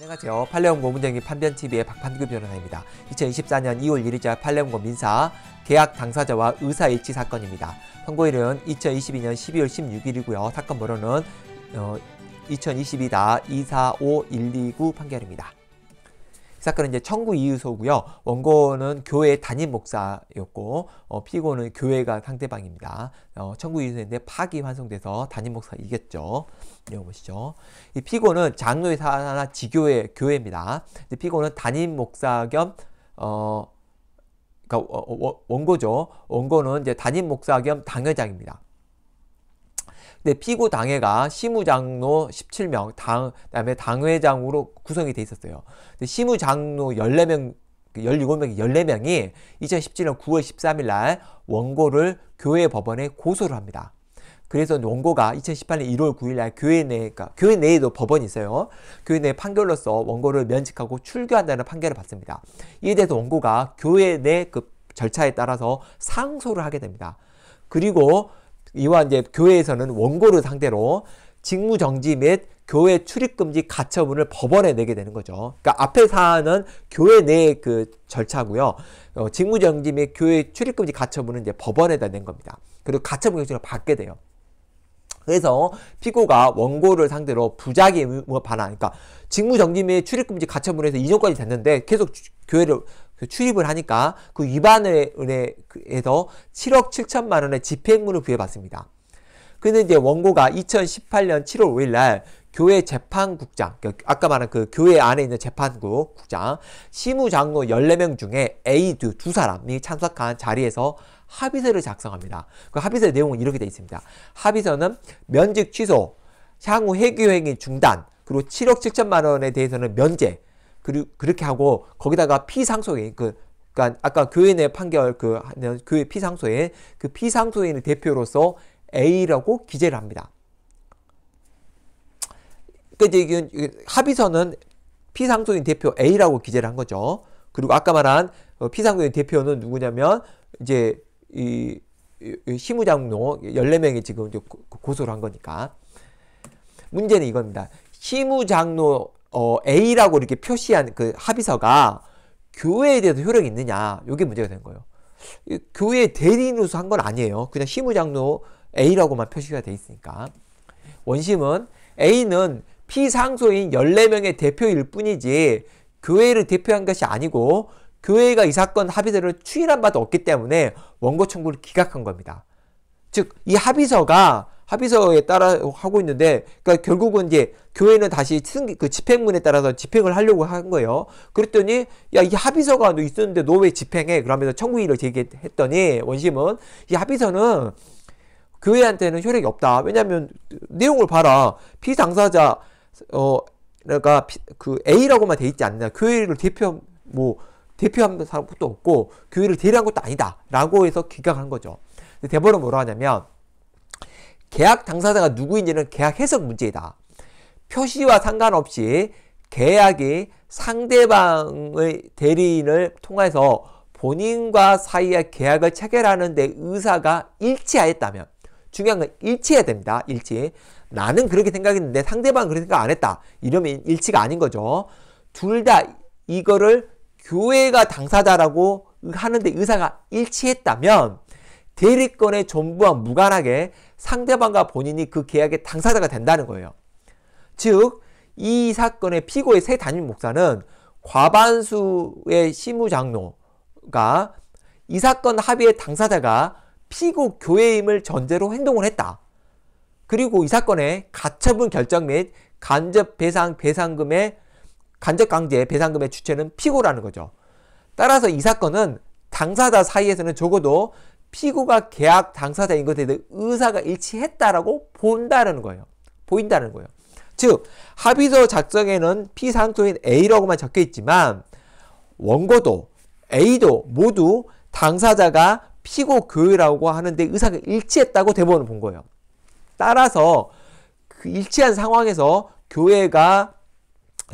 Speaker 1: 안녕하세요. 팔레온 고문쟁이 판변TV의 박판규 변호사입니다. 2024년 2월 1일자 팔레온 고민사 계약 당사자와 의사일치 사건입니다. 선고일은 2022년 12월 16일이고요. 사건 번호는 어, 2022다 245129 판결입니다. 이 사건은 이제 청구 이유소고요. 원고는 교회 담임 목사였고 어, 피고는 교회가 상대방입니다. 어, 청구 이유소인데 파기 환송돼서 담임 목사 이겼죠. 이거 보시죠. 이 피고는 장로의사나 지교회 교회입니다. 피고는 담임 목사 겸 어, 그러니까 어, 어, 원고죠. 원고는 이제 담임 목사 겸 당회장입니다. 근데 네, 피고 당회가 시무장로 17명, 당, 그다음에 당회장으로 구성이 돼 있었어요. 근데 시무장로 14명 17명이 14명이 2017년 9월 13일 날 원고를 교회 법원에 고소를 합니다. 그래서 원고가 2018년 1월 9일 날 교회 내, 그러니까 교회 내에도 법원이 있어요. 교회 내 판결로서 원고를 면직하고 출교한다는 판결을 받습니다. 이에 대해서 원고가 교회 내 그 절차에 따라서 상소를 하게 됩니다. 그리고 이와 이제 교회에서는 원고를 상대로 직무정지 및 교회 출입금지 가처분을 법원에 내게 되는 거죠. 그러니까 앞에 사안은 교회 내 그 절차고요. 어, 직무정지 및 교회 출입금지 가처분은 이제 법원에다 낸 겁니다. 그리고 가처분 결정을 받게 돼요. 그래서 피고가 원고를 상대로 부작위 의무가 뭐 반하니까 그러니까 직무정지 및 출입금지 가처분에서 2년까지 됐는데 계속 주, 교회를 그 출입을 하니까 그 위반에 해서 7억 7천만 원의 집행문을 부여받습니다. 근데 이제 원고가 2018년 7월 5일 날 교회 재판국장, 그 아까 말한 그 교회 안에 있는 재판 국장, 시무장로 14명 중에 A두 두 사람이 참석한 자리에서 합의서를 작성합니다. 그 합의서의 내용은 이렇게 되어 있습니다. 합의서는 면직 취소, 향후 회귀행위 중단, 그리고 7억 7천만 원에 대해서는 면제, 그리고 그렇게 하고 거기다가 피상소인 그 그러니까 아까 교인의 판결 그 교회 피상소인 그 피상소인의 대표로서 A라고 기재를 합니다. 그러니까 이제 합의서는 피상소인 대표 A라고 기재를 한 거죠. 그리고 아까 말한 어, 피상소인 대표는 누구냐면 이제 이, 시무장로 14명이 지금 고소를 한 거니까. 문제는 이겁니다. 시무장로 어, A라고 이렇게 표시한 그 합의서가 교회에 대해서 효력이 있느냐. 이게 문제가 된 거예요. 교회 대리인으로서 한 건 아니에요. 그냥 시무장로 A라고만 표시가 돼 있으니까. 원심은 A는 피상소인 14명의 대표일 뿐이지 교회를 대표한 것이 아니고 교회가 이 사건 합의서를 추인한 바도 없기 때문에 원고 청구를 기각한 겁니다. 즉, 이 합의서가 합의서에 따라 하고 있는데, 그러니까 결국은 이제 교회는 다시 그 집행문에 따라서 집행을 하려고 한 거예요. 그랬더니, 야, 이 합의서가 있었는데 너 왜 집행해? 그러면서 청구일을 제기했더니, 원심은, 이 합의서는 교회한테는 효력이 없다. 왜냐면, 내용을 봐라. 피당사자, 어, 그러니까 피, 그 A라고만 돼 있지 않냐. 교회를 대표, 뭐, 대표하는 사람도 없고 교회를 대리한 것도 아니다라고 해서 기각한 거죠. 대법원은 뭐라 하냐면 계약 당사자가 누구인지는 계약 해석 문제이다. 표시와 상관없이 계약이 상대방의 대리인을 통해서 본인과 사이의 계약을 체결하는 데 의사가 일치하였다면 중요한 건 일치해야 됩니다. 일치. 나는 그렇게 생각했는데 상대방은 그렇게 생각 안 했다. 이러면 일치가 아닌 거죠. 둘 다 이거를 교회가 당사자라고 하는데 의사가 일치했다면 대리권의 전부와 무관하게 상대방과 본인이 그 계약의 당사자가 된다는 거예요. 즉, 이 사건의 피고의 새 담임 목사는 과반수의 시무장로가 이 사건 합의의 당사자가 피고 교회임을 전제로 행동을 했다. 그리고 이 사건의 가처분 결정 및 간접 배상 배상금의 간접 강제 배상금의 주체는 피고라는 거죠. 따라서 이 사건은 당사자 사이에서는 적어도 피고가 계약 당사자인 것에 대해 의사가 일치했다라고 본다는 거예요. 보인다는 거예요. 즉 합의서 작성에는 피상토인 A라고만 적혀 있지만 원고도 A도 모두 당사자가 피고 교회라고 하는데 의사가 일치했다고 대법원은 본 거예요. 따라서 그 일치한 상황에서 교회가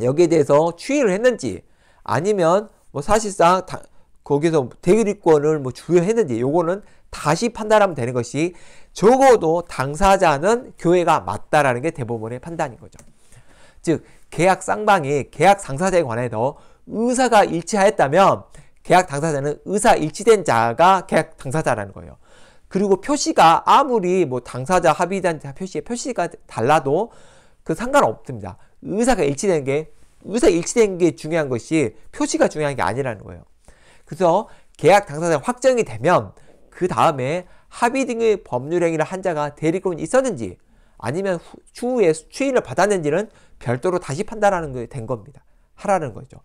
Speaker 1: 여기에 대해서 추이를 했는지 아니면 뭐 사실상 다, 거기서 대리권을 뭐 주요했는지 요거는 다시 판단하면 되는 것이 적어도 당사자는 교회가 맞다라는 게 대법원의 판단인 거죠. 즉 계약 쌍방이 계약 당사자에 관해서 의사가 일치하였다면 계약 당사자는 의사 일치된 자가 계약 당사자라는 거예요. 그리고 표시가 아무리 뭐 당사자 합의자 표시의 표시가 달라도 그 상관없습니다. 의사가 일치된 게 의사 일치된 게 중요한 것이 표시가 중요한 게 아니라는 거예요. 그래서 계약 당사자 확정이 되면 그 다음에 합의 등의 법률 행위를 한 자가 대리권 있었는지 아니면 후, 추후에 추인을 받았는지는 별도로 다시 판단하는 게 된 겁니다. 하라는 거죠.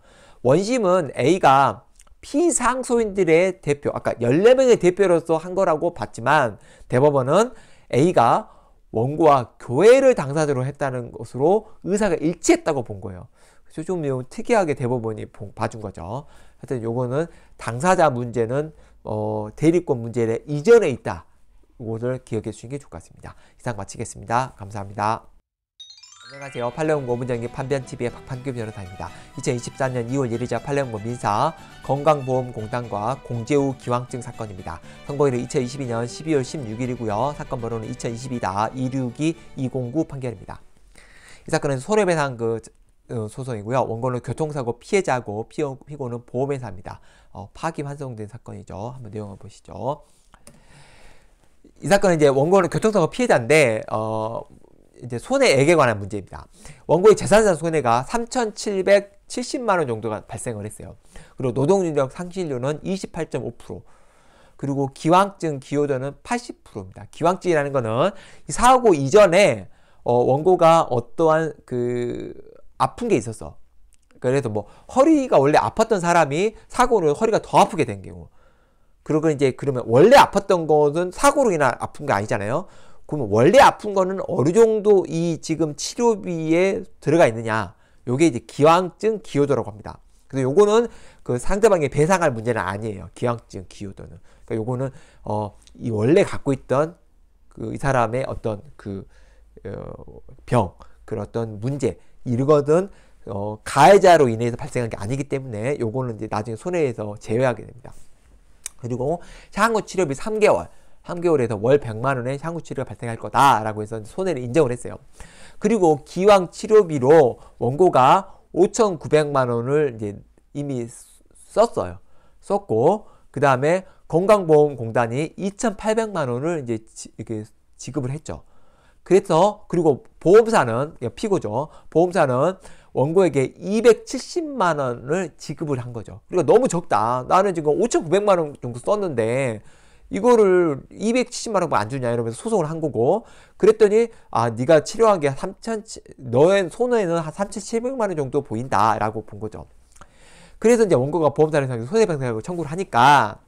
Speaker 1: 원심은 A가 피상소인들의 대표, 아까 14명의 대표로서 한 거라고 봤지만 대법원은 A가 원고와 교회를 당사자로 했다는 것으로 의사가 일치했다고 본 거예요. 그래서 좀 특이하게 대법원이 봐준 거죠. 하여튼 요거는 당사자 문제는 어, 대리권 문제의 이전에 있다. 이거를 기억해 주시는 게 좋을 습니다 이상 마치겠습니다. 감사합니다. 안녕하세요. 팔레온고 문정기 판변TV의 박판규 변호사입니다. 2024년 2월 1일자 팔레온고 민사 건강보험공단과 공제우 기왕증 사건입니다. 선고일은 2022년 12월 16일이고요. 사건 번호는 2022-262-209 판결입니다. 이 사건은 손해배상금 그, 어, 소송이고요. 원고는 교통사고 피해자고 피고는 보험회사입니다. 어, 파기 환송된 사건이죠. 한번 내용을 보시죠. 이 사건은 이제 원고는 교통사고 피해자인데 어, 이제 손해액에 관한 문제입니다. 원고의 재산상 손해가 3,770만 원 정도가 발생을 했어요. 그리고 노동력 상실률은 28.5%. 그리고 기왕증 기호전은 80%입니다. 기왕증이라는 거는 사고 이전에 어, 원고가 어떠한 그 아픈 게 있었어. 그래서 뭐 허리가 원래 아팠던 사람이 사고로 허리가 더 아프게 된 경우. 그리고 이제 그러면 원래 아팠던 것은 사고로 인한 아픈 게 아니잖아요. 그럼 원래 아픈 거는 어느 정도 이 지금 치료비에 들어가 있느냐. 요게 이제 기왕증 기여도라고 합니다. 근데 요거는 그 상대방이 배상할 문제는 아니에요. 기왕증 기여도는. 그러니까 요거는 어 이 원래 갖고 있던 그 이 사람의 어떤 그 어, 병, 그런 어떤 문제 이거든 어, 가해자로 인해서 발생한 게 아니기 때문에 요거는 이제 나중에 손해에서 제외하게 됩니다. 그리고 향후 치료비 3개월 3개월에서 월 100만 원의 향후 치료가 발생할 거다라고 해서 손해를 인정을 했어요. 그리고 기왕 치료비로 원고가 5,900만 원을 이제 이미 썼어요. 썼고 그 다음에 건강보험공단이 2,800만 원을 이제 지, 이렇게 지급을 했죠. 그래서 그리고 보험사는 피고죠. 보험사는 원고에게 270만 원을 지급을 한 거죠. 그러니까 너무 적다. 나는 지금 5,900만 원 정도 썼는데 이거를 270만 원안 뭐 주냐 이러면서 소송을 한 거고 그랬더니 아 네가 치료한 게 3천 너의 손해는 한 3,700만 원 정도 보인다라고 본 거죠. 그래서 이제 원고가 보험사례상에서 손해배상액을 청구를 하니까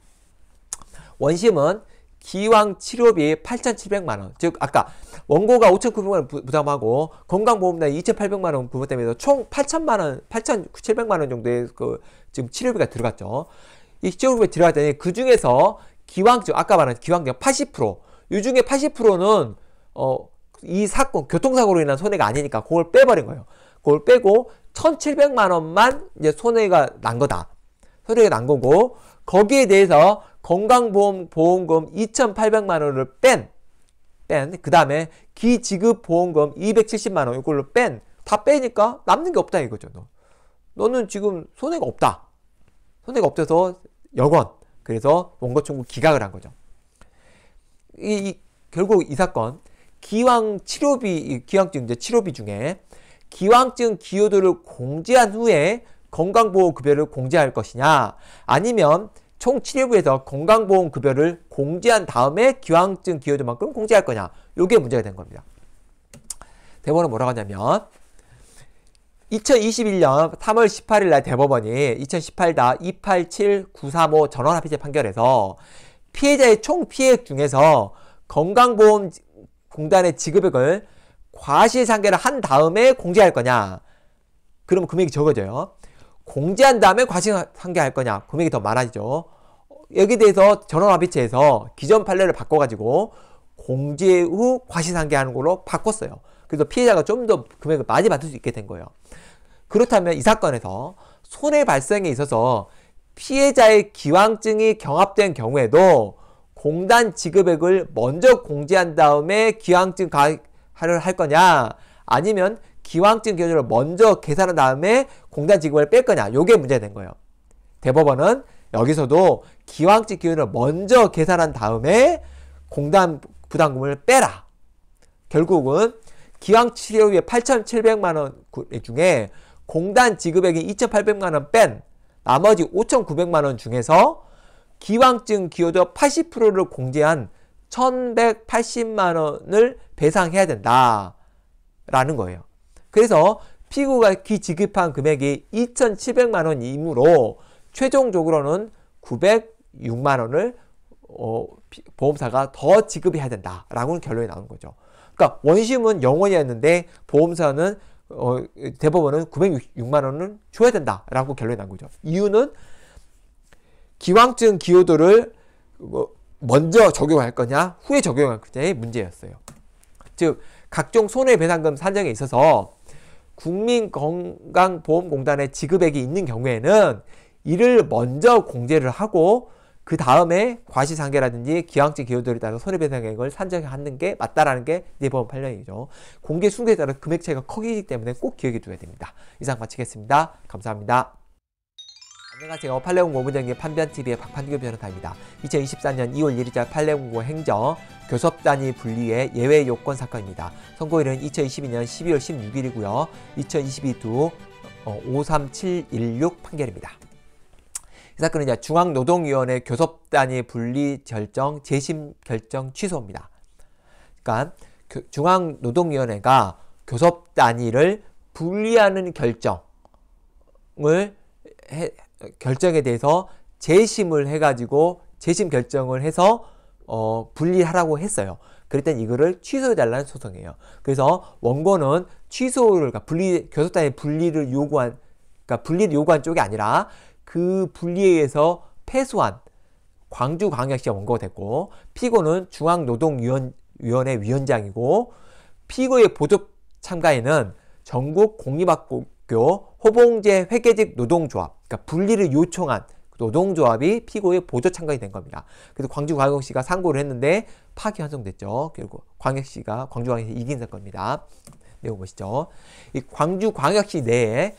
Speaker 1: 원심은 기왕 치료비 8,700만 원. 즉 아까 원고가 5,900만 원 부담하고 건강보험료이 2,800만 원부담 때문에 총 8,000만 원, 8,700만 원 정도의 그 지금 치료비가 들어갔죠. 이 치료비가 들어갔더니 그 중에서 기왕증 아까 말한 기왕증 80%이 중에 80%는 어, 이 사건 교통사고로 인한 손해가 아니니까 그걸 빼버린 거예요. 그걸 빼고 1,700만 원만 이제 손해가 난 거다. 손해가 난 거고 거기에 대해서 건강보험 보험금 2,800만 원을 뺀, 뺀, 그 다음에 기지급 보험금 270만 원 이걸로 뺀, 다 빼니까 남는 게 없다 이거죠. 너. 너는 지금 손해가 없다. 손해가 없어서 여건. 그래서 원거총구 기각을 한 거죠. 이, 이, 결국 이 사건 기왕 치료비 기왕증 이제 치료비 중에 기왕증 기여도를 공제한 후에 건강보험급여를 공제할 것이냐 아니면 총치료부에서 건강보험급여를 공제한 다음에 기왕증 기여도만큼 공제할 거냐 요게 문제가 된 겁니다. 대본은 뭐라고 하냐면 2021년 3월 18일 날 대법원이 2 0 1 8 287935 전원합의체 판결에서 피해자의 총 피해액 중에서 건강보험공단의 지급액을 과실상계를 한 다음에 공제할 거냐 그러면 금액이 적어져요 공제한 다음에 과실상계할 거냐 금액이 더 많아지죠 여기에 대해서 전원합의체에서 기존 판례를 바꿔가지고 공제 후 과실상계하는 걸로 바꿨어요 그래서 피해자가 좀 더 금액을 많이 받을 수 있게 된 거예요. 그렇다면 이 사건에서 손해 발생에 있어서 피해자의 기왕증이 경합된 경우에도 공단 지급액을 먼저 공제한 다음에 기왕증 가를 할 거냐 아니면 기왕증 계좌를 먼저 계산한 다음에 공단 지급을 뺄 거냐 요게 문제된 거예요. 대법원은 여기서도 기왕증 기준을 먼저 계산한 다음에 공단 부담금을 빼라. 결국은 기왕 치료비에 8,700만 원 중에 공단 지급액이 2,800만 원 뺀 나머지 5,900만 원 중에서 기왕증 기여도 80%를 공제한 1,180만 원을 배상해야 된다. 라는 거예요. 그래서 피고가 기지급한 금액이 2,700만 원이므로 최종적으로는 906만 원을 어, 보험사가 더 지급해야 된다라고는 결론이 나온 거죠. 그러니까 원심은 영원이었는데 보험사는 어, 대법원은 966만 원을 줘야 된다라고 결론이 난 거죠. 이유는 기왕증 기호도를 뭐 먼저 적용할 거냐 후에 적용할 거냐의 문제였어요. 즉 각종 손해배상금 산정에 있어서 국민건강보험공단의 지급액이 있는 경우에는 이를 먼저 공제를 하고 그 다음에 과시상계라든지 기왕증 기여도에 따라 손해배상액을 산정하는 게 맞다라는 게 이제 법원 판례이죠. 공개 순계에 따라 금액 차이가 커지기 때문에 꼭 기억해 두어야 됩니다. 이상 마치겠습니다. 감사합니다. 안녕하세요. 판례공고 오장정의 판변TV의 박판규 변호사입니다. 2024년 2월 1일자 판례공고 행정 교섭단위 분리의 예외 요건 사건입니다. 선고일은 2022년 12월 16일이고요. 2022두 53716 판결입니다. 이 사건은 이제 중앙노동위원회 교섭단위 분리 결정 재심 결정 취소입니다. 그러니까 중앙노동위원회가 교섭단위를 분리하는 결정을 해, 결정에 대해서 재심을 해가지고 재심 결정을 해서 어, 분리하라고 했어요. 그랬더니 이거를 취소해달라는 소송이에요. 그래서 원고는 취소를, 그러니까 분리, 교섭단의 분리를 요구한, 그러니까 분리를 요구한 쪽이 아니라 그 분리에 의해서 패소한 광주광역시가 원고가 됐고 피고는 중앙노동위원회 위원장이고 피고의 보조 참가에는 전국 공립학교 호봉제 회계직 노동조합 그러니까 분리를 요청한 그 노동조합이 피고의 보조 참가이 된 겁니다. 그래서 광주광역시가 상고를 했는데 파기 환송됐죠. 결국 광역시가 광주광역시 이긴 사건입니다. 내용 보시죠. 이 광주광역시 내에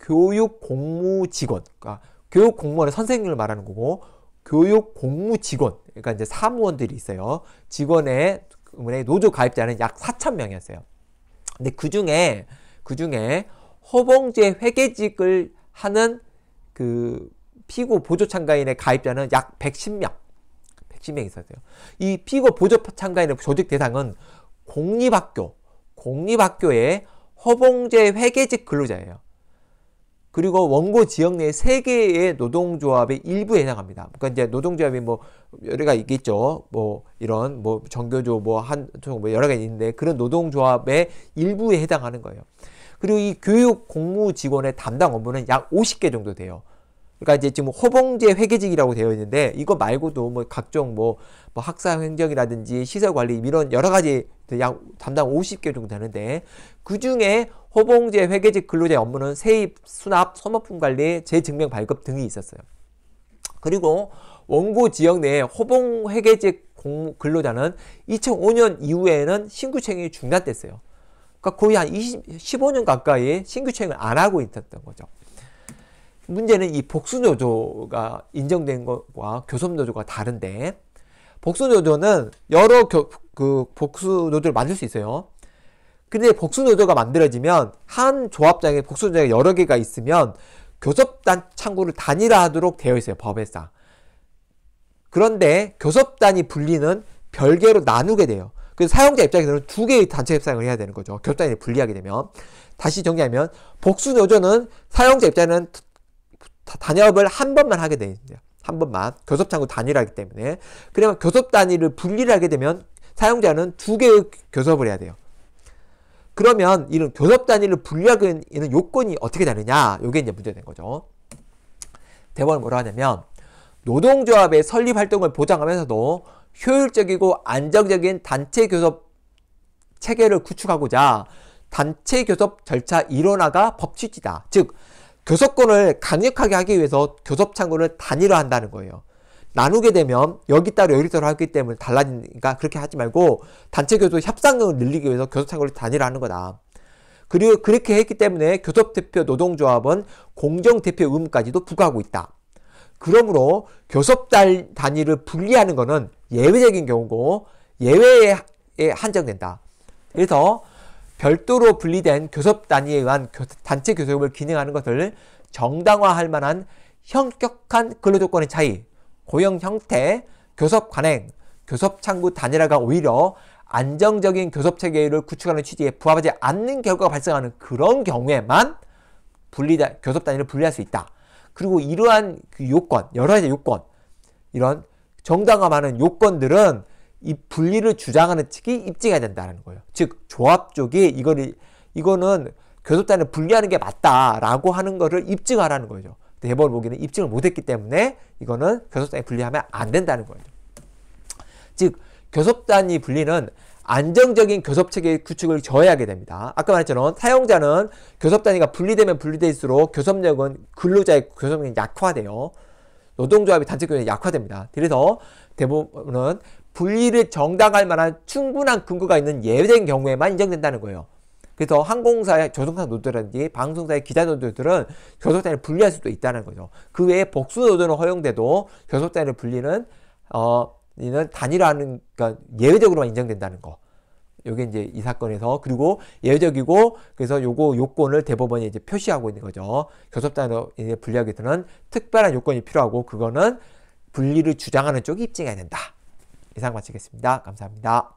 Speaker 1: 교육 공무 직원, 그러니까 교육 공무원의 선생님을 말하는 거고 교육 공무 직원, 그러니까 이제 사무원들이 있어요. 직원의 노조 가입자는 약 4천 명이었어요. 근데 그 중에 그 중에 허봉제 회계직을 하는 그 피고 보조 참가인의 가입자는 약 110명, 110명 있었어요. 이 피고 보조 참가인의 조직 대상은 공립학교, 공립학교의 허봉제 회계직 근로자예요. 그리고 원고 지역 내에 세개의 노동조합의 일부에 해당합니다. 그러니까 이제 노동조합이 뭐 여러 가지 있겠죠. 뭐 이런 뭐 정교조 뭐 한총 뭐 여러 가지 있는데 그런 노동조합의 일부에 해당하는 거예요. 그리고 이 교육 공무 직원의 담당 업무는 약 50개 정도 돼요. 그러니까 이제 지금 호봉제 회계직이라고 되어 있는데 이거 말고도 뭐 각종 뭐, 뭐 학사 행정이라든지 시설 관리 이런 여러 가지 약 담당 50개 정도 되는데 그 중에 호봉제, 회계직, 근로자 업무는 세입, 수납, 소모품 관리, 재증명 발급 등이 있었어요. 그리고 원고 지역 내 호봉 회계직 근로자는 2005년 이후에는 신규 채용이 중단됐어요. 그러니까 거의 한 20, 15년 가까이 신규 채용을 안 하고 있었던 거죠. 문제는 이 복수노조가 인정된 것과 교섭노조가 다른데 복수노조는 여러 교, 그 복수노조를 만들 수 있어요. 근데 복수 노조가 만들어지면 한 조합장에 복수 노조가 여러 개가 있으면 교섭 단 창구를 단일화하도록 되어 있어요 법에상. 그런데 교섭단이 불리는 별개로 나누게 돼요. 그래서 사용자 입장에서는 두 개의 단체 협상을 해야 되는 거죠. 교섭단이 불리하게 되면 다시 정리하면 복수 노조는 사용자 입장에는 단협을 한 번만 하게 되는데요. 한 번만 교섭 창구 단일화기 하 때문에 그러면 교섭 단위를 분리를 하게 되면 사용자는 두 개의 교섭을 해야 돼요. 그러면 이런 교섭 단위를 분류하고 있는 요건이 어떻게 다르냐? 요게 이제 문제된 거죠. 대본을 뭐라 하냐면 노동조합의 설립 활동을 보장하면서도 효율적이고 안정적인 단체 교섭 체계를 구축하고자 단체 교섭 절차 일원화가 법칙이다. 즉 교섭권을 강력하게 하기 위해서 교섭 창구를 단일화한다는 거예요. 나누게 되면 여기 따로 여기 따로 하기 때문에 달라지니까 그렇게 하지 말고 단체 교섭 협상을 늘리기 위해서 교섭창구를 단일화하는 거다. 그리고 그렇게 했기 때문에 교섭대표 노동조합은 공정대표 의무까지도 부과하고 있다. 그러므로 교섭 단위를 분리하는 것은 예외적인 경우고 예외에 한정된다. 그래서 별도로 분리된 교섭 단위에 의한 단체 교섭을 기능하는 것을 정당화할 만한 현격한 근로조건의 차이 고형 형태, 교섭 관행, 교섭 창구 단일화가 오히려 안정적인 교섭 체계를 구축하는 취지에 부합하지 않는 결과가 발생하는 그런 경우에만 분리 교섭 단위를 분리할 수 있다. 그리고 이러한 그 요건, 여러 가지 요건, 이런 정당화하는 요건들은 이 분리를 주장하는 측이 입증해야 된다는 거예요. 즉 조합 쪽이 이거를 이거는 교섭단위를 분리하는 게 맞다라고 하는 거를 입증하라는 거죠. 대법원 보기는 입증을 못했기 때문에 이거는 교섭단이 분리하면 안 된다는 거예요. 즉 교섭단이 분리는 안정적인 교섭체계 구축을 저해하게 됩니다. 아까 말했처럼 사용자는 교섭단위가 분리되면 분리될수록 교섭력은 근로자의 교섭력이 약화돼요. 노동조합이 단체교섭이 약화됩니다. 그래서 대부분은 분리를 정당할 만한 충분한 근거가 있는 예외적인 경우에만 인정된다는 거예요. 그래서 항공사의 조종사 노조라든지 방송사의 기자 노조들은 교섭단을 분리할 수도 있다는 거죠. 그 외에 복수 노조는 허용돼도 교섭단을 분리는 어 이는 단일화는 하 그러니까 예외적으로만 인정된다는 거. 요게 이제 이 사건에서 그리고 예외적이고 그래서 요거 요건을 대법원이 이제 표시하고 있는 거죠. 교섭단으로 분리하기 위해서는 특별한 요건이 필요하고 그거는 분리를 주장하는 쪽이 입증해야 된다. 이상 마치겠습니다. 감사합니다.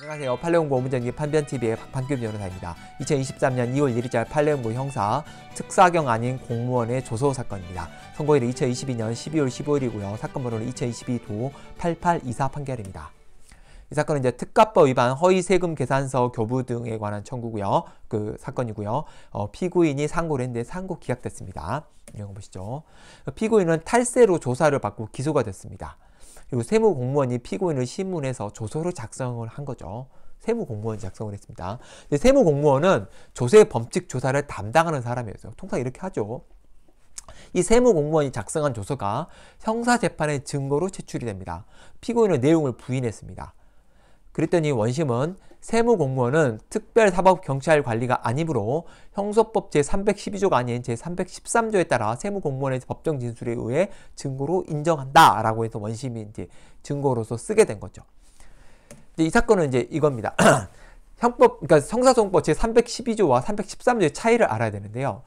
Speaker 1: 안녕하세요. 팔레옹고 오문전기 판변TV의 박판규 변호사입니다. 2023년 2월 1일자 팔레옹고 형사 특사경 아닌 공무원의 조소 사건입니다. 선고일이 2022년 12월 15일이고요. 사건 번호는 2022도 8824 판결입니다. 이 사건은 이제 특가법 위반 허위 세금 계산서 교부 등에 관한 청구고요. 그 사건이고요. 어, 피고인이 상고를 했는데 상고 기각됐습니다. 이런 거 보시죠. 피고인은 탈세로 조사를 받고 기소가 됐습니다. 그리고 세무 공무원이 피고인을 신문해서 조서를 작성을 한 거죠. 세무 공무원이 작성을 했습니다. 세무 공무원은 조세 범칙 조사를 담당하는 사람이었어요. 통상 이렇게 하죠. 이 세무 공무원이 작성한 조서가 형사 재판의 증거로 제출이 됩니다. 피고인은 내용을 부인했습니다. 그랬더니 원심은 세무공무원은 특별사법경찰 관리가 아니므로 형소법 제312조가 아닌 제313조에 따라 세무공무원의 법정 진술에 의해 증거로 인정한다 라고 해서 원심이 이제 증거로서 쓰게 된 거죠. 이 사건은 이제 이겁니다. <clears throat> 형법, 그러니까 형사소송법 제312조와 313조의 차이를 알아야 되는데요.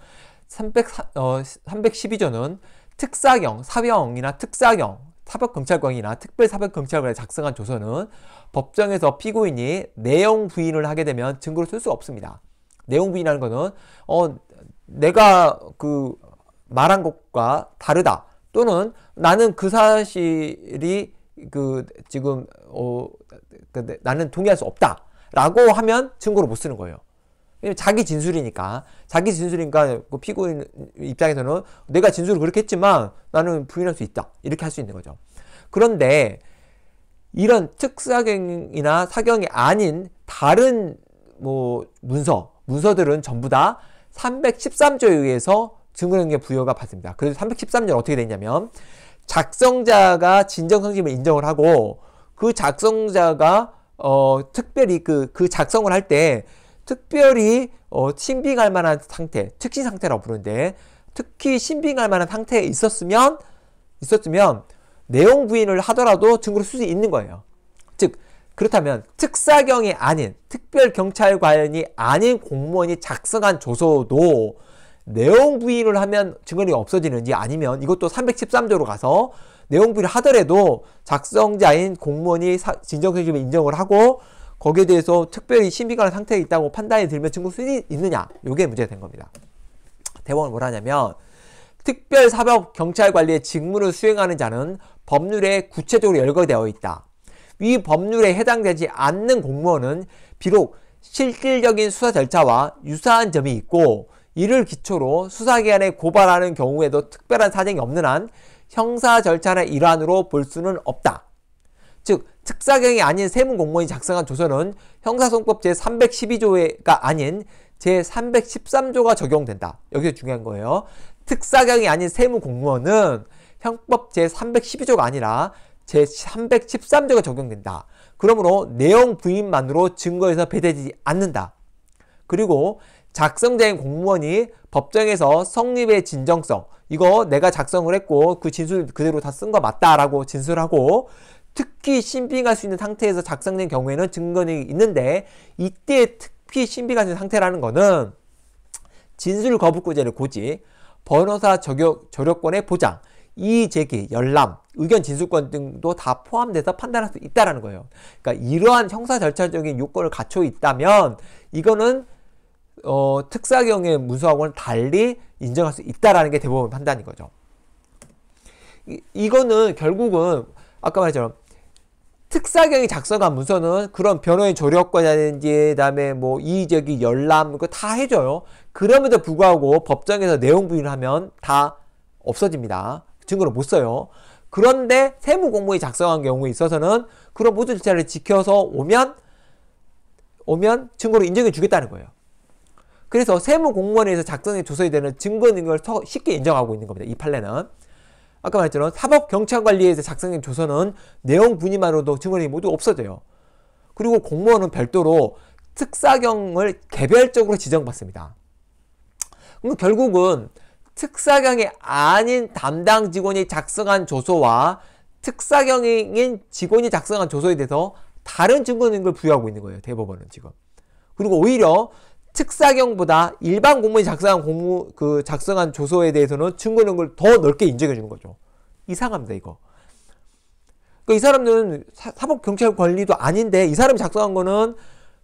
Speaker 1: 300, 어, 312조는 특사경, 사형이나 특사경, 사법경찰관이나 특별사법경찰관이 작성한 조서는 법정에서 피고인이 내용 부인을 하게 되면 증거를 쓸 수 없습니다. 내용 부인하는 거는 어 내가 그 말한 것과 다르다 또는 나는 그 사실이 그 지금 어 근데 그 나는 동의할 수 없다라고 하면 증거로 못 쓰는 거예요. 자기 진술이니까 자기 진술이니까 그 피고인 입장에서는 내가 진술을 그렇게 했지만 나는 부인할 수 있다 이렇게 할 수 있는 거죠. 그런데 이런 특사경이나 사경이 아닌 다른 뭐 문서, 문서들은 전부 다 313조에 의해서 증거행위의 부여가 받습니다. 그래서 313조 어떻게 되냐면 작성자가 진정성심을 인정을 하고 그 작성자가 어 특별히 그, 그 작성을 할 때 특별히 어 신빙할 만한 상태, 특신 상태라고 부르는데 특히 신빙할 만한 상태에 있었으면 있었으면 내용 부인을 하더라도 증거를쓸 수 있는 거예요. 즉 그렇다면 특사경이 아닌 특별경찰관이 아닌 공무원이 작성한 조서도 내용 부인을 하면 증언이 없어지는지 아니면 이것도 313조로 가서 내용 부인을 하더라도 작성자인 공무원이 진정책을 인정을 하고 거기에 대해서 특별히 신빙한 상태에 있다고 판단이 들면 증거 수익이 있느냐 이게 문제가 된 겁니다. 대법원은 뭐라 냐면 특별사법 경찰관리의 직무를 수행하는 자는 법률에 구체적으로 열거되어 있다. 위 법률에 해당되지 않는 공무원은 비록 실질적인 수사 절차와 유사한 점이 있고 이를 기초로 수사기관에 고발하는 경우에도 특별한 사정이 없는 한 형사 절차의 일환으로 볼 수는 없다. 즉 특사경이 아닌 세무 공무원이 작성한 조서는 형사소송법 제312조가 아닌 제313조가 적용된다. 여기서 중요한 거예요. 특사경이 아닌 세무 공무원은 형법 제312조가 아니라 제313조가 적용된다. 그러므로 내용 부인만으로 증거에서 배제되지 않는다. 그리고 작성자인 공무원이 법정에서 성립의 진정성 이거 내가 작성을 했고 그 진술 그대로 다 쓴 거 맞다라고 진술하고 특히 신빙할 수 있는 상태에서 작성된 경우에는 증거는 있는데 이때 특히 신빙할 수 있는 상태라는 거는 진술 거부구제를 고지, 변호사 저격, 저력권의 보장, 이의제기, 열람, 의견 진술권 등도 다 포함돼서 판단할 수있다는 거예요. 그러니까 이러한 형사 절차적인 요건을 갖춰 있다면 이거는 어, 특사경의 문서하고는 달리 인정할 수있다는게 대법원 판단인 거죠. 이, 이거는 결국은 아까 말처럼 특사경이 작성한 문서는 그런 변호인 조력권이라든지 그다음에 뭐 이의제기, 열람 그거 다 해줘요. 그럼에도 불구하고 법정에서 내용 부인을 하면 다 없어집니다. 증거를 못 써요. 그런데 세무 공무원이 작성한 경우에 있어서는 그런 모든 절차를 지켜서 오면 오면 증거로 인정해 주겠다는 거예요. 그래서 세무 공무원에서 작성해 줘서야 되는 증거인 걸 쉽게 인정하고 있는 겁니다. 이 판례는. 아까 말했지만 사법경찰관리에서 작성된 조서는 내용 분위만으로도 증언이 거 모두 없어져요. 그리고 공무원은 별도로 특사경을 개별적으로 지정받습니다. 그럼 결국은 특사경이 아닌 담당 직원이 작성한 조서와 특사경인 직원이 작성한 조서에 대해서 다른 증거능력을 부여하고 있는 거예요. 대법원은 지금. 그리고 오히려 특사경보다 일반 공무원이 작성한 공무 그 작성한 조서에 대해서는 증거능력을 더 넓게 인정해 주는 거죠. 이상합니다, 이거. 그러니까 이 사람은 사법 경찰 관리도 아닌데 이 사람이 작성한 거는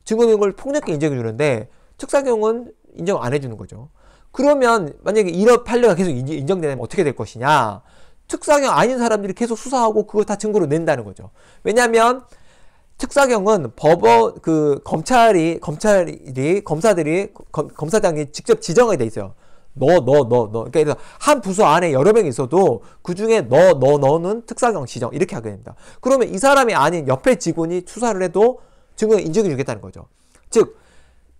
Speaker 1: 증거능력을 폭넓게 인정해 주는데 특사경은 인정 안 해주는 거죠. 그러면 만약에 1억 판례가 계속 인정되면 어떻게 될 것이냐? 특사경 아닌 사람들이 계속 수사하고 그걸 다 증거로 낸다는 거죠. 왜냐하면 특사경은 법원 그 검찰이 검찰이 검사들이 검, 검사장이 직접 지정이 돼 있어요. 너너너너 그러니까 한 부서 안에 여러 명이 있어도 그 중에 너 너 너는 특사경 지정 이렇게 하게 됩니다. 그러면 이 사람이 아닌 옆에 직원이 수사를 해도 증거 인정해 주겠다는 거죠. 즉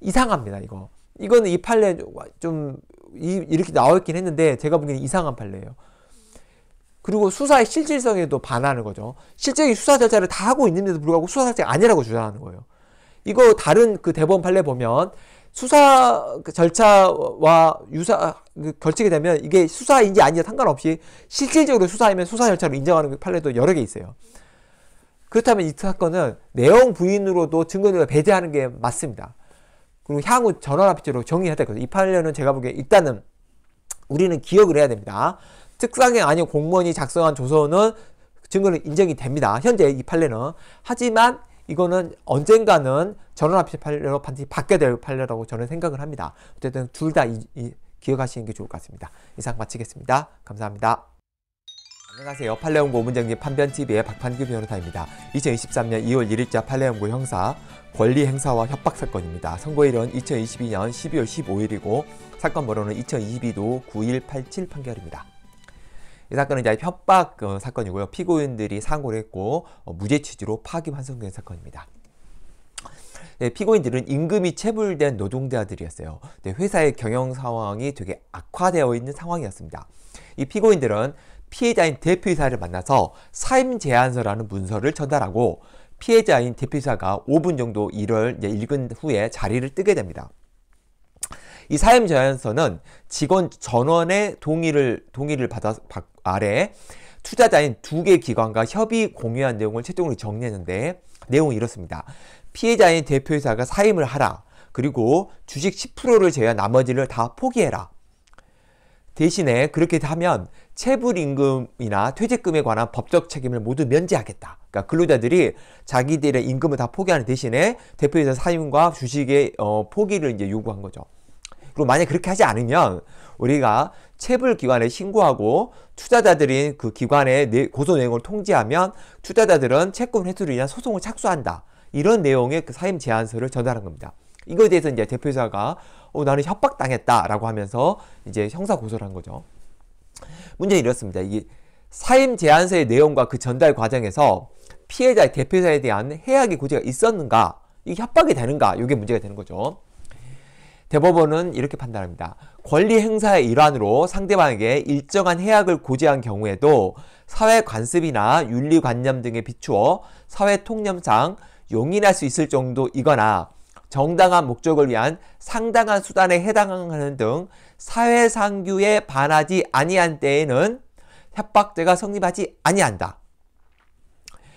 Speaker 1: 이상합니다 이거. 이거는 이 판례 좀 이렇게 나와 있긴 했는데 제가 보기에는 이상한 판례예요. 그리고 수사의 실질성에도 반하는 거죠. 실제적인 수사 절차를 다 하고 있는데도 불구하고 수사 절차가 아니라고 주장하는 거예요. 이거 다른 그 대법원 판례 보면 수사 그 절차와 유사 그 결책이 되면 이게 수사인지 아닌지 상관없이 실질적으로 수사하면 수사 절차로 인정하는 판례도 여러 개 있어요. 그렇다면 이 사건은 내용 부인으로도 증거인을 배제하는 게 맞습니다. 그리고 향후 전환합의체로 정의해야 되거든요. 입하는 제가 보기에 일단은 우리는 기억을 해야 됩니다. 특상이 아닌 공무원이 작성한 조서는 증거는 인정이 됩니다. 현재 이 판례는. 하지만 이거는 언젠가는 전원합의 판례로 반드시 바뀌어야 될 판례라고 저는 생각을 합니다. 어쨌든 둘 다 기억하시는 게 좋을 것 같습니다. 이상 마치겠습니다. 감사합니다. 안녕하세요. 팔레옹고 문정님 판변TV의 박판규 변호사입니다. 2023년 2월 1일자 팔레옹고 형사 권리 행사와 협박 사건입니다. 선고일은 2022년 12월 15일이고 사건 번호는 2022도 9187 판결입니다. 이 사건은 이제 협박 어, 사건이고요. 피고인들이 상고를 했고 어, 무죄 취지로 파기환송된 사건입니다. 네, 피고인들은 임금이 체불된 노동자들이었어요. 네, 회사의 경영 상황이 되게 악화되어 있는 상황이었습니다. 이 피고인들은 피해자인 대표이사를 만나서 사임 제안서라는 문서를 전달하고 피해자인 대표이사가 5분 정도 이를 읽은 후에 자리를 뜨게 됩니다. 이 사임 제안서는 직원 전원의 동의를 동의를 받아 아래 투자자인 두 개 기관과 협의 공유한 내용을 최종으로 정리했는데 내용은 이렇습니다. 피해자인 대표이사가 사임을 하라. 그리고 주식 10%를 제외한 나머지를 다 포기해라. 대신에 그렇게 하면 체불임금이나 퇴직금에 관한 법적 책임을 모두 면제하겠다. 그러니까 근로자들이 자기들의 임금을 다 포기하는 대신에 대표이사 사임과 주식의 어, 포기를 이제 요구한 거죠. 그리고 만약 그렇게 하지 않으면 우리가 체불 기관에 신고하고 투자자들인 그 기관의 고소 내용을 통지하면 투자자들은 채권 회수를위한 소송을 착수한다. 이런 내용의 그 사임 제안서를 전달한 겁니다. 이거에 대해서 이제 대표이사가 어, 나는 협박당했다라고 하면서 이제 형사 고소를 한 거죠. 문제는 이렇습니다. 이 사임 제안서의 내용과 그 전달 과정에서 피해자의 대표자에 대한 해악의 고지가 있었는가, 이 협박이 되는가, 이게 문제가 되는 거죠. 대법원은 이렇게 판단합니다. 권리 행사의 일환으로 상대방에게 일정한 해악을 고지한 경우에도 사회 관습이나 윤리 관념 등에 비추어 사회 통념상 용인할 수 있을 정도이거나 정당한 목적을 위한 상당한 수단에 해당하는 등 사회상규에 반하지 아니한 때에는 협박죄가 성립하지 아니한다.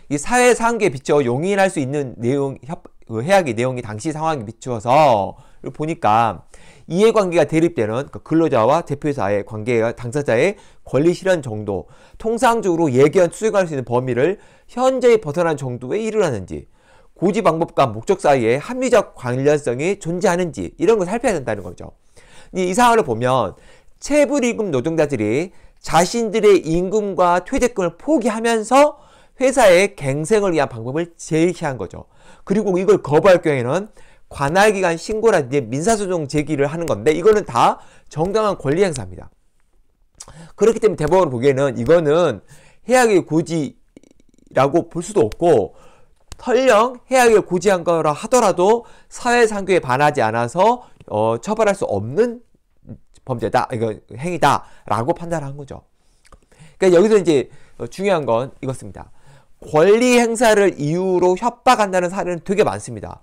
Speaker 1: 이 사회상규에 비춰 용인할 수 있는 내용, 협, 그 해악의 내용이 당시 상황에 비추어서 보니까 이해관계가 대립되는 그 근로자와 대표자의 관계가 당사자의 권리 실현 정도, 통상적으로 예견, 추정할 수 있는 범위를 현저히 벗어난 정도에 이르렀는지, 고지 방법과 목적 사이에 합리적 관련성이 존재하는지 이런 걸 살펴야 된다는 거죠. 이 사안을 보면 체불임금 노동자들이 자신들의 임금과 퇴직금을 포기하면서 회사의 갱생을 위한 방법을 제시한 거죠. 그리고 이걸 거부할 경우에는 관할기관 신고라든지 민사소송 제기를 하는 건데 이거는 다 정당한 권리 행사입니다. 그렇기 때문에 대법원 보기에는 이거는 해악의 고지라고 볼 수도 없고 설령 해악을 고지한 거라 하더라도 사회상규에 반하지 않아서 어, 처벌할 수 없는 범죄다, 이거 행위다라고 판단한 거죠. 그러니까 여기서 이제 중요한 건 이것입니다. 권리 행사를 이유로 협박한다는 사례는 되게 많습니다.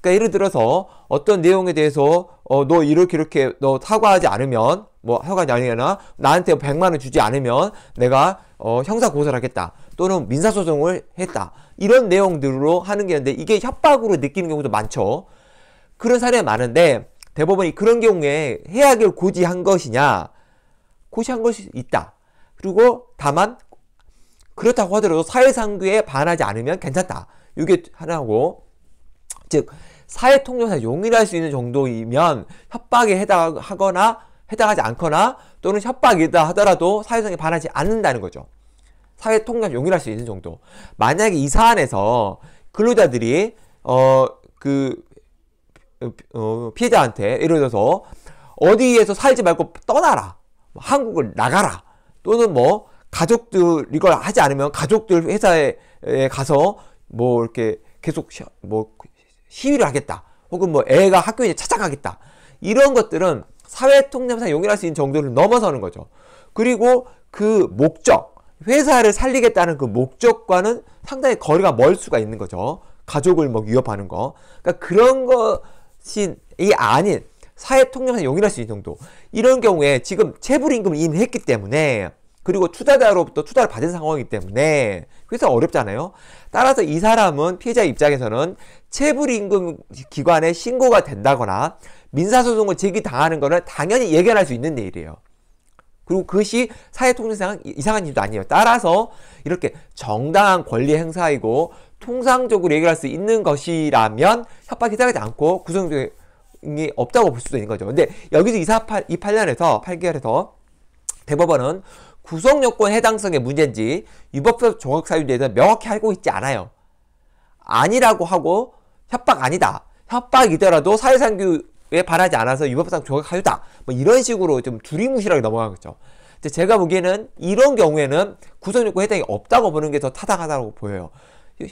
Speaker 1: 그러니까 예를 들어서 어떤 내용에 대해서 어, 너 이렇게 이렇게 너 사과하지 않으면 뭐 사과가 아니거나 나한테 100만 원 주지 않으면 내가 어, 형사 고소를 하겠다. 또는 민사소송을 했다. 이런 내용들로 하는 게 있는데 이게 협박으로 느끼는 경우도 많죠. 그런 사례 많은데 대법원이 그런 경우에 해약을 고지한 것이냐 고시한 것이 있다. 그리고 다만 그렇다고 하더라도 사회상규에 반하지 않으면 괜찮다. 이게 하나고 즉 사회통념상 용인할 수 있는 정도이면 협박에 해당하거나 해당하지 않거나 또는 협박이다 하더라도 사회상에 반하지 않는다는 거죠. 사회 통념 용인할 수 있는 정도. 만약에 이 사안에서 근로자들이 어그 어, 피해자한테 예를 어서 어디에서 살지 말고 떠나라. 뭐 한국을 나가라. 또는 뭐 가족들 이걸 하지 않으면 가족들 회사에 가서 뭐 이렇게 계속 시, 뭐 시위를 하겠다. 혹은 뭐 애가 학교에 찾아가겠다. 이런 것들은 사회 통념상 용인할 수 있는 정도를 넘어서는 거죠. 그리고 그 목적, 회사를 살리겠다는 그 목적과는 상당히 거리가 멀 수가 있는 거죠. 가족을 뭐 위협하는 거. 그러니까 그런 것이 아닌 사회 통념상 용인할 수 있는 정도. 이런 경우에 지금 체불 임금을 이미 했기 때문에 그리고 투자자로부터 투자를 받은 상황이기 때문에 회사가 어렵잖아요. 따라서 이 사람은 피해자 입장에서는 체불임금 기관에 신고가 된다거나 민사소송을 제기당하는 것은 당연히 예견할 수 있는 일이에요. 그리고 그것이 사회통신상 이상한 일도 아니에요. 따라서 이렇게 정당한 권리 행사이고 통상적으로 얘기할 수 있는 것이라면 협박이 해당하지 않고 구성적인 게 없다고 볼 수도 있는 거죠. 근데 여기서 28, 28년에서 8개월에서 대법원은 구성요건 해당성의 문제인지 위법적 조각사유에 대해서 명확히 알고 있지 않아요. 아니라고 하고 협박 아니다. 협박이더라도 사회상규에 반하지 않아서 위법상 조각사유다. 뭐 이런 식으로 좀 두리무실하게 넘어가겠죠. 제가 보기에는 이런 경우에는 구속요구 해당이 없다고 보는 게 더 타당하다고 보여요.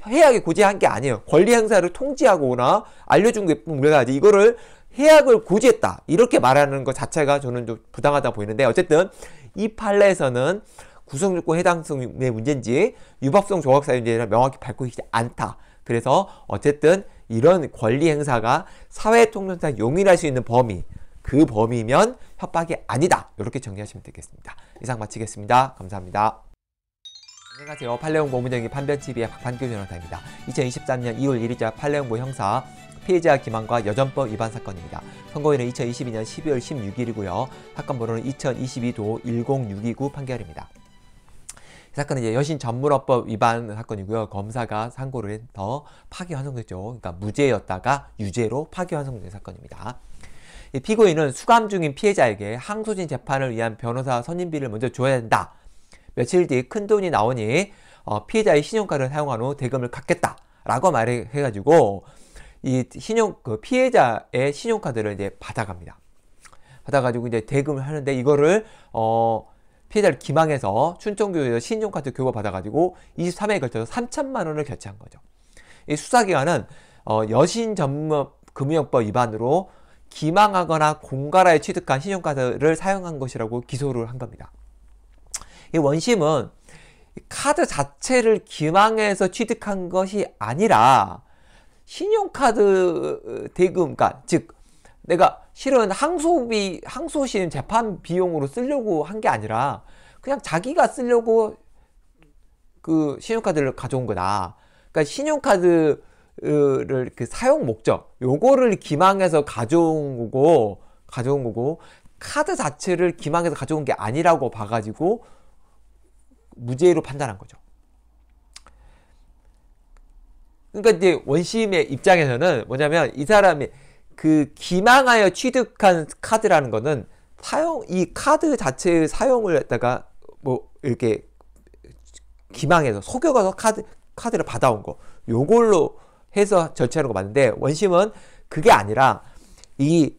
Speaker 1: 해악이 고지한 게 아니에요. 권리 행사를 통지하거나 알려준 게 우리가 이 이거를 해악을 고지했다 이렇게 말하는 것 자체가 저는 좀 부당하다 보이는데 어쨌든 이 판례에서는 구속요구 해당성의 문제인지 유법성 조각사의 문제를 명확히 밝고 지 않다. 그래서 어쨌든 이런 권리 행사가 사회 통념상 용인할 수 있는 범위 그 범위면 협박이 아니다. 이렇게 정리하시면 되겠습니다. 이상 마치겠습니다. 감사합니다. 안녕하세요. 네 팔레옹 모문정의 판별 t v 의 박판규 변호사입니다. 2023년 2월 1일자 팔레옹모 형사 피해자 기망과 여전법 위반 사건입니다. 선고일은 2022년 12월 16일이고요. 사건 번호는 2022도 1069 판결입니다. 사건은 이제 여신 전문업법 위반 사건이고요. 검사가 상고를 더 파기환송됐죠. 그러니까 무죄였다가 유죄로 파기환송된 사건입니다. 피고인은 수감 중인 피해자에게 항소심 재판을 위한 변호사 선임비를 먼저 줘야 된다. 며칠 뒤 큰 돈이 나오니 어, 피해자의 신용카드를 사용한 후 대금을 갚겠다. 라고 말해가지고 이 신용, 그 피해자의 신용카드를 이제 받아갑니다. 받아가지고 이제 대금을 하는데 이거를, 어, 피해자를 기망해서 춘천교에서 신용카드 교부받아가지고 23회에 걸쳐서 3천만 원을 결제한 거죠. 이 수사기관은 어, 여신전문 금융법 위반으로 기망하거나 공갈라에 취득한 신용카드를 사용한 것이라고 기소를 한 겁니다. 이 원심은 카드 자체를 기망해서 취득한 것이 아니라 신용카드 어, 대금, 그러니까 즉 내가 실은 항소비, 항소심 재판 비용으로 쓰려고 한 게 아니라 그냥 자기가 쓰려고 그 신용카드를 가져온 거다. 그러니까 신용카드 를그 사용 목적 요거를 기망해서 가져온 거고 가져온 거고 카드 자체를 기망해서 가져온 게 아니라고 봐가지고 무죄로 판단한 거죠. 그러니까 이제 원심의 입장에서는 뭐냐면 이 사람이 그 기망하여 취득한 카드라는 거는 사용 이 카드 자체의 사용을 했다가 뭐 이렇게 기망해서 속여가서 카드 카드를 받아온 거 요걸로 해서 절차하는 거는데 원심은 그게 아니라 이,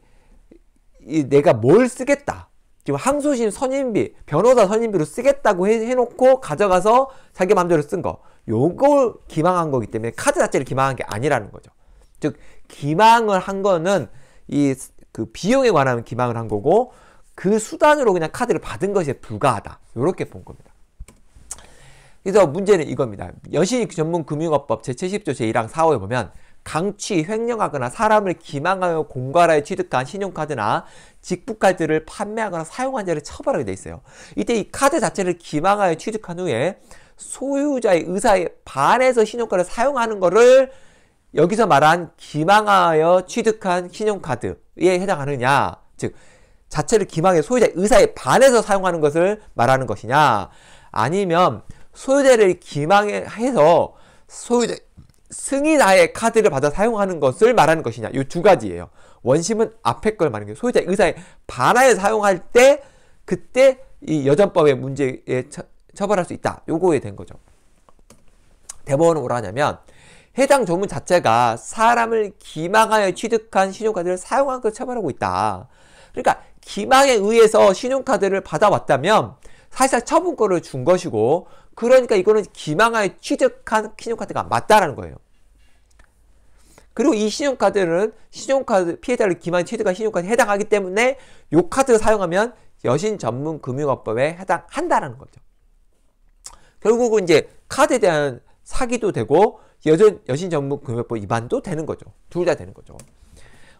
Speaker 1: 이 내가 뭘 쓰겠다. 지금 항소심 선임비, 변호사 선임비로 쓰겠다고 해, 놓고 가져가서 자기 마음대로 쓴 거. 요걸 기망한 거기 때문에 카드 자체를 기망한 게 아니라는 거죠. 즉 기망을 한 거는 이 그 비용에 관한 기망을 한 거고 그 수단으로 그냥 카드를 받은 것에 불과하다. 요렇게본 겁니다. 그래서 문제는 이겁니다. 여신 전문 금융업법 제70조 제1항 4호에 보면 강취, 횡령하거나 사람을 기망하여 공갈하여 취득한 신용카드나 직부카드를 판매하거나 사용한 자를 처벌하게 돼 있어요. 이때 이 카드 자체를 기망하여 취득한 후에 소유자의 의사에 반해서 신용카드를 사용하는 것을 여기서 말한 기망하여 취득한 신용카드에 해당하느냐 즉 자체를 기망해 소유자의 의사에 반해서 사용하는 것을 말하는 것이냐 아니면 소유자를 기망해서 소유자 승인 하에 카드를 받아 사용하는 것을 말하는 것이냐 이 두 가지예요. 원심은 앞에 걸 말하는 게 소유자 의사에 반하여 사용할 때 그때 이 여전법의 문제에 처, 처벌할 수 있다. 요거에 된 거죠. 대법원은 뭐라 하냐면 해당 조문 자체가 사람을 기망하여 취득한 신용카드를 사용한 것을 처벌하고 있다. 그러니까 기망에 의해서 신용카드를 받아왔다면 사실상 처분권을 준 것이고 그러니까 이거는 기망하에 취득한 신용카드가 맞다라는 거예요. 그리고 이 신용카드는 신용카드 피해자를 기망 취득한 신용카드에 해당하기 때문에 이 카드를 사용하면 여신 전문 금융업법에 해당한다라는 거죠. 결국은 이제 카드에 대한 사기도 되고 여전, 여신 전문 금융법 업 위반도 되는 거죠. 둘 다 되는 거죠.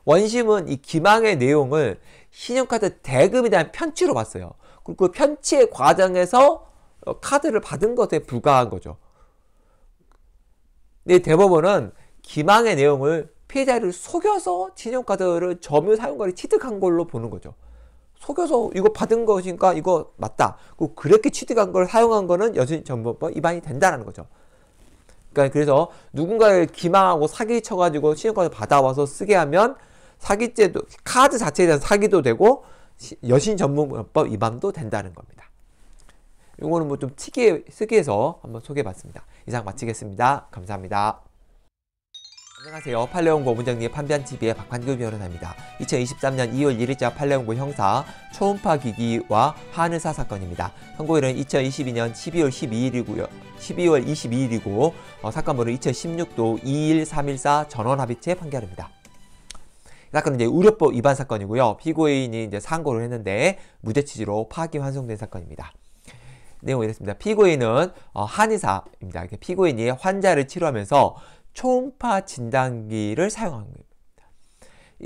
Speaker 1: 원심은 이 기망의 내용을 신용카드 대금에 대한 편취로 봤어요. 그리고 그 편취의 과정에서 어, 카드를 받은 것에 불과한 거죠. 근 대법원은 기망의 내용을 피해자를 속여서 신용카드를 점유 사용권을 취득한 걸로 보는 거죠. 속여서 이거 받은 것이니까 이거 맞다. 그 그렇게 취득한 걸 사용한 거는 여전히 정보법 위반이 된다라는 거죠. 그러니까 그래서 누군가를 기망하고 사기 쳐가지고 신용카드 받아와서 쓰게 하면 사기죄도 카드 자체에 대한 사기도 되고 여신전문법 위반도 된다는 겁니다. 요거는 뭐좀 특이해 쓰기해서 한번 소개해봤습니다. 이상 마치겠습니다. 감사합니다. 안녕하세요. 팔레온고문장님의 판변TV의 박환규 변호사입니다. 2023년 2월 1일자 팔레온고 형사 초음파 기기와 하늘사 사건입니다. 선고일은 2022년 12월 12일이고요. 12월 22일이고 어, 사건번호는 2016도 21314 전원합의체 판결입니다. 이 사건은 이제 의료법 위반 사건이고요. 피고인이 이제 상고를 했는데 무죄 취지로 파기 환송된 사건입니다. 내용이 이렇습니다. 피고인은 어, 한의사입니다. 피고인이 환자를 치료하면서 초음파 진단기를 사용한 겁니다.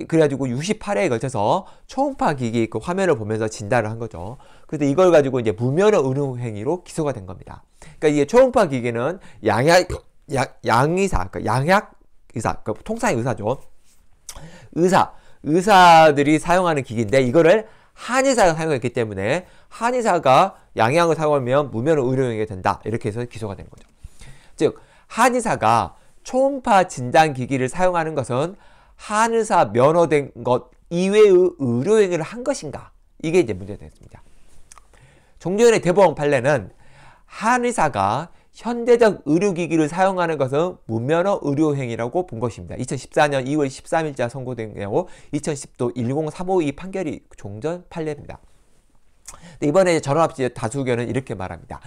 Speaker 1: 그래가지고 68회에 걸쳐서 초음파 기기 그 화면을 보면서 진단을 한 거죠. 그런데 이걸 가지고 이제 무면허 은우 행위로 기소가 된 겁니다. 그러니까 이게 초음파 기기는 양약 양, 양의사, 그러니까 양약 의사, 그러니까 통상의 의사죠. 의사, 의사들이 사용하는 기기인데 이거를 한의사가 사용했기 때문에 한의사가 양양을 사용하면 무면허 의료용이 된다. 이렇게 해서 기소가 되는 거죠. 즉 한의사가 초음파 진단기기를 사용하는 것은 한의사 면허된 것 이외의 의료행위를 한 것인가. 이게 이제 문제가 되겠습니다. 종전의 교 대법원 판례는 한의사가 현대적 의료기기를 사용하는 것은 무면허 의료행위라고 본 것입니다. 2014년 2월 13일자 선고된 경우 2010도 10352 판결이 종전 판례입니다. 이번에 전원합시의 다수견은 이렇게 말합니다.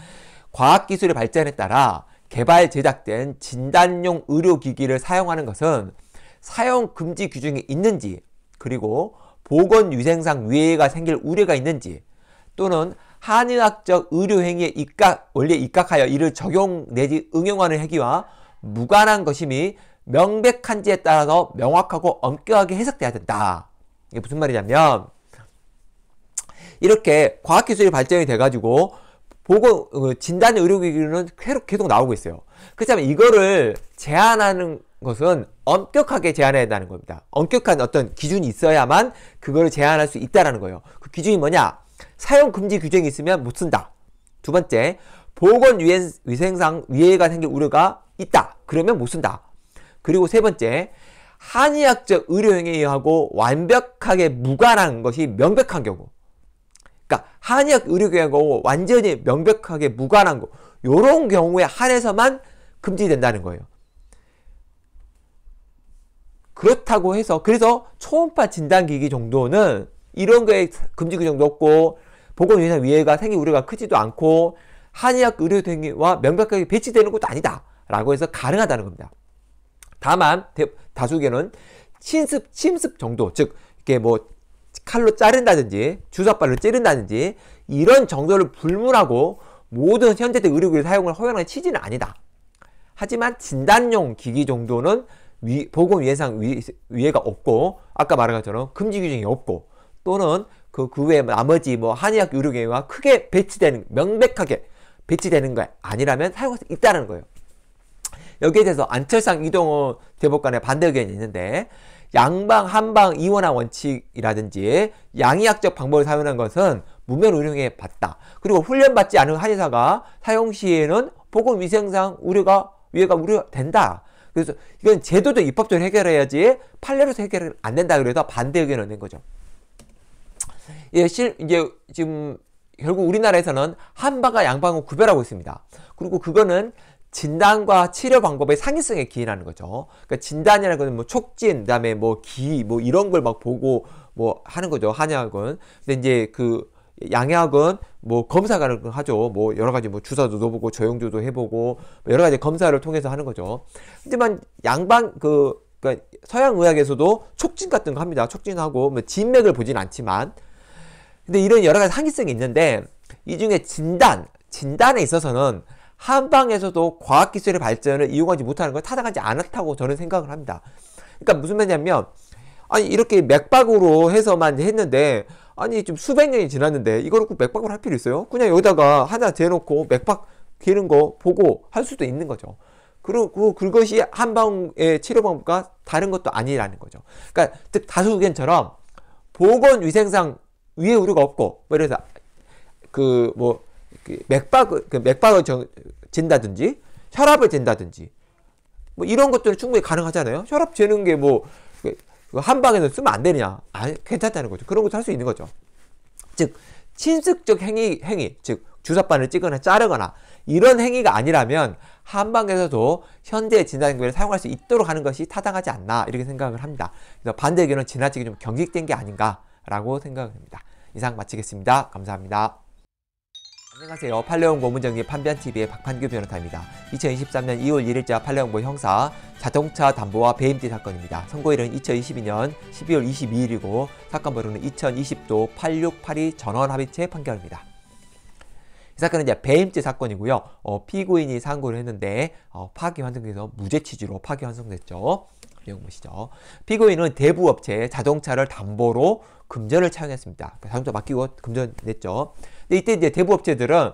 Speaker 1: 과학기술의 발전에 따라 개발 제작된 진단용 의료기기를 사용하는 것은 사용 금지 규정이 있는지 그리고 보건 위생상 위해가 생길 우려가 있는지 또는 한의학적 의료행위에 입각, 원리에 입각하여 이를 적용 내지 응용하는 행위와 무관한 것임이 명백한지에 따라서 명확하고 엄격하게 해석돼야 된다. 이게 무슨 말이냐면 이렇게 과학기술이 발전이 돼가지고 보고 어, 진단 의료 기기는 계속 나오고 있어요. 그렇다면 이거를 제한하는 것은 엄격하게 제한해야 된다는 겁니다. 엄격한 어떤 기준이 있어야만 그거를 제한할 수 있다라는 거예요. 그 기준이 뭐냐? 사용 금지 규정이 있으면 못 쓴다. 두 번째, 보건 위생상 위해가 생길 우려가 있다. 그러면 못 쓴다. 그리고 세 번째, 한의학적 의료행위하고 완벽하게 무관한 것이 명백한 경우. 그러니까 한의학 의료행위하고 완전히 명백하게 무관한 거. 요런 경우에 한해서만 금지된다는 거예요. 그렇다고 해서 그래서 초음파 진단기기 정도는 이런 거에 금지 규정 넣고 보건 위생 위해가 생긴 우려가 크지도 않고 한의학 의료 등과 명백하게 배치되는 것도 아니다. 라고 해서 가능하다는 겁니다. 다만 다수견은 침습 침습 정도 즉 이게 뭐 칼로 자른다든지 주사발로 찌른다든지 이런 정도를 불문하고 모든 현재대 의료기기 사용을 허용하는 취지는 아니다. 하지만 진단용 기기 정도는 위, 보건 위상 위, 해가 없고 아까 말한 것처럼 금지 규정이 없고 또는 그, 그외 나머지 뭐 한의학 유료계와 크게 배치되는, 명백하게 배치되는 게 아니라면 사용할 수 있다는 거예요. 여기에 대해서 안철상 이동호 대법관의 반대 의견이 있는데 양방, 한방, 이원화 원칙이라든지 양의학적 방법을 사용한 것은 무면 의료에봤다 그리고 훈련받지 않은 한의사가 사용 시에는 보건 위생상 우려가 위해가 우려된다. 그래서 이건 제도적 입법적으로 해결해야지 판례로서 해결 안 된다 그래서 반대 의견을 낸 거죠. 예, 실, 이제 지금 결국 우리나라에서는 한방과 양방을 구별하고 있습니다. 그리고 그거는 진단과 치료 방법의 상의성에 기인하는 거죠. 그러니까 진단이라는 것은 뭐 촉진, 그다음에 뭐 기, 뭐 이런 걸 막 보고 뭐 하는 거죠. 한의학은. 근데 이제 그양의학은뭐 검사를 하죠. 뭐 여러 가지 뭐 주사도 넣어보고 조영조도 해보고 뭐 여러 가지 검사를 통해서 하는 거죠. 하지만 양방 그 그러니까 서양 의학에서도 촉진 같은 거 합니다. 촉진하고 뭐 진맥을 보진 않지만 근데 이런 여러 가지 상계성이 있는데 이 중에 진단, 진단에 있어서는 한방에서도 과학기술의 발전을 이용하지 못하는 걸 타당하지 않았다고 저는 생각을 합니다. 그러니까 무슨 말이냐면 아니 이렇게 맥박으로 해서만 했는데 아니 좀 수백 년이 지났는데 이걸 꼭 맥박으로 할 필요 있어요? 그냥 여기다가 하나 대놓고 맥박 기는 거 보고 할 수도 있는 거죠. 그리고 그것이 한방의 치료 방법과 다른 것도 아니라는 거죠. 그러니까 즉 다수견처럼 보건 위생상 위에 우리가 없고 뭐 이래서 그뭐 그 맥박 그 맥박을 정, 잰다든지 혈압을 잰다든지 뭐 이런 것들은 충분히 가능하잖아요. 혈압 재는 게 뭐한방에서 그, 그 쓰면 안 되느냐? 아, 괜찮다는 거죠. 그런 것도 할 수 있는 거죠. 즉 친숙적 행위 행위 즉 주사바늘 찌거나 자르거나 이런 행위가 아니라면 한방에서도 현재 진단기구를 사용할 수 있도록 하는 것이 타당하지 않나 이렇게 생각을 합니다. 그래서 반대 의견은 지나치게 좀 경직된 게 아닌가 라고 생각합니다 이상 마치겠습니다. 감사합니다. 안녕하세요. 팔레온 고문정리 판변TV의 박판규 변호사입니다. 2023년 2월 1일자 팔레온보 형사 자동차 담보와 배임죄 사건입니다. 선고일은 2022년 12월 22일이고 사건 번호는 2020도 8682 전원합의체 판결입니다. 이 사건은 이제 배임죄 사건이고요. 어, 피고인이 상고를 했는데 어, 파기환송돼서 무죄 취지로 파기환송됐죠. 내용 보시죠. 피고인은 대부업체의 자동차를 담보로 금전을 차용했습니다. 자동차 맡기고 금전 냈죠. 근데 이때 이제 대부업체들은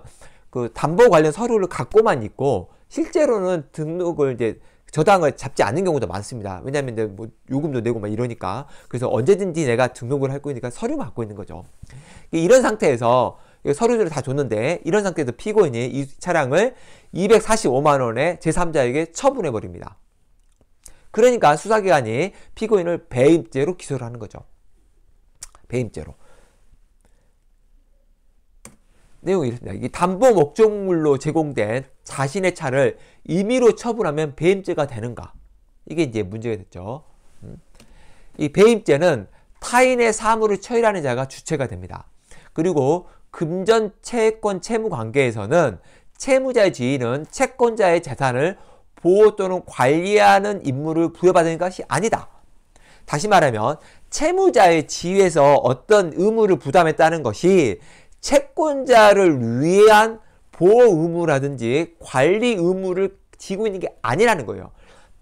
Speaker 1: 그 담보 관련 서류를 갖고만 있고 실제로는 등록을 이제 저당을 잡지 않는 경우도 많습니다. 왜냐하면 이제 뭐 요금도 내고 막 이러니까 그래서 언제든지 내가 등록을 하고 니까 서류 갖고 있는 거죠. 이런 상태에서 서류들을 다 줬는데 이런 상태에서 피고인이 이 차량을 245만 원에 제3자에게 처분해 버립니다. 그러니까 수사기관이 피고인을 배임죄로 기소를 하는 거죠. 배임죄로. 내용이 이렇습니다. 이 담보 목적물로 제공된 자신의 차를 임의로 처분하면 배임죄가 되는가? 이게 이제 문제가 됐죠. 음. 이 배임죄는 타인의 사물을 처리하는 자가 주체가 됩니다. 그리고 금전 채권 채무 관계에서는 채무자의 지인은 채권자의 재산을 보호 또는 관리하는 임무를 부여받은 것이 아니다. 다시 말하면 채무자의 지위에서 어떤 의무를 부담했다는 것이 채권자를 위한 보호 의무라든지 관리 의무를 지고 있는 게 아니라는 거예요.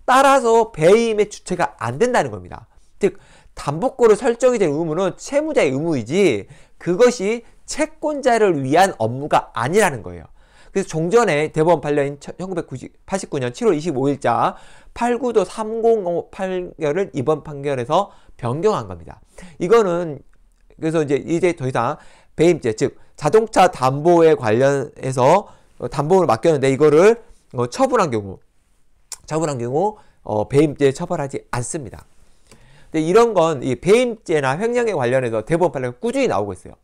Speaker 1: 따라서 배임의 주체가 안 된다는 겁니다. 즉 담보권을 설정이 된 의무는 채무자의 의무이지 그것이 채권자를 위한 업무가 아니라는 거예요. 그래서 종전에 대법원 판례인 1989년 7월 25일자 89도 305 판결을 이번 판결에서 변경한 겁니다. 이거는 그래서 이제 이제 더 이상 배임죄 즉 자동차 담보에 관련해서 어, 담보를 맡겼는데 이거를 어, 처분한 경우 처분한 경우 어, 배임죄 처벌하지 않습니다. 근데 이런 건 이 배임죄나 횡령에 관련해서 대법원 판례가 꾸준히 나오고 있어요.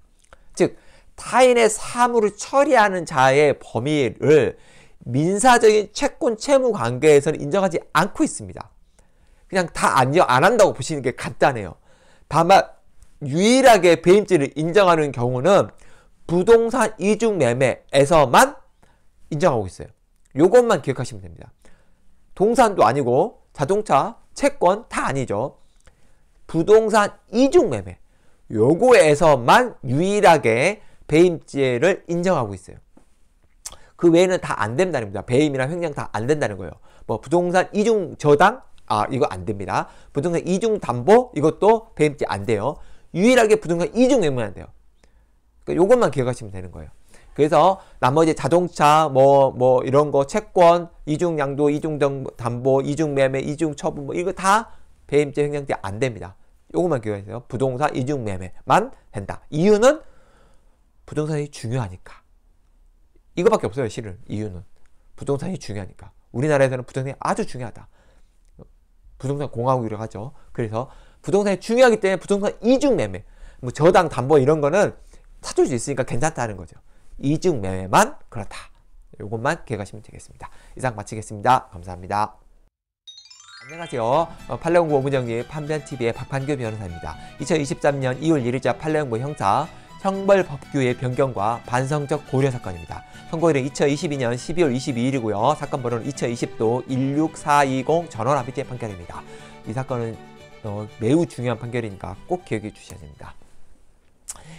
Speaker 1: 즉 타인의 사물을 처리하는 자의 범위를 민사적인 채권 채무 관계에서는 인정하지 않고 있습니다. 그냥 다안 한다고 보시는 게 간단해요. 다만 유일하게 배임죄를 인정하는 경우는 부동산 이중 매매에서만 인정하고 있어요. 요것만 기억하시면 됩니다. 동산도 아니고 자동차, 채권 다 아니죠. 부동산 이중 매매 요거에서만 유일하게 배임죄를 인정하고 있어요. 그 외에는 다 안 된다는 겁니다. 배임이나 횡령 다 안 된다는 거예요. 뭐 부동산 이중 저당 아 이거 안 됩니다. 부동산 이중 담보 이것도 배임죄 안 돼요. 유일하게 부동산 이중 매물안 돼요. 그러니까 요것만 기억하시면 되는 거예요. 그래서 나머지 자동차 뭐뭐 뭐 이런 거 채권 이중 양도 이중 담보 이중 매매 이중 처분 뭐 이거 다 배임죄 횡령죄 안 됩니다. 요것만 기억하세요. 부동산 이중 매매만 된다. 이유는 부동산이 중요하니까. 이거밖에 없어요, 실은. 이유는. 부동산이 중요하니까. 우리나라에서는 부동산이 아주 중요하다. 부동산 공화국이라고 하죠. 그래서 부동산이 중요하기 때문에 부동산 이중 매매, 뭐 저당 담보 이런 거는 사줄 수 있으니까 괜찮다는 거죠. 이중 매매만 그렇다. 요것만 기억하시면 되겠습니다. 이상 마치겠습니다. 감사합니다. 안녕하세요. 어, 팔레옹고 오문정리 판변TV의 박판규 변호사입니다. 2023년 2월 1일자 팔레옹고 형사 형벌법규의 변경과 반성적 고려 사건입니다. 선고일은 2022년 12월 22일이고요. 사건 번호는 2 0 2 0 16420 전원 합의체 판결입니다. 이 사건은 어, 매우 중요한 판결이니까 꼭 기억해 주셔야 됩니다.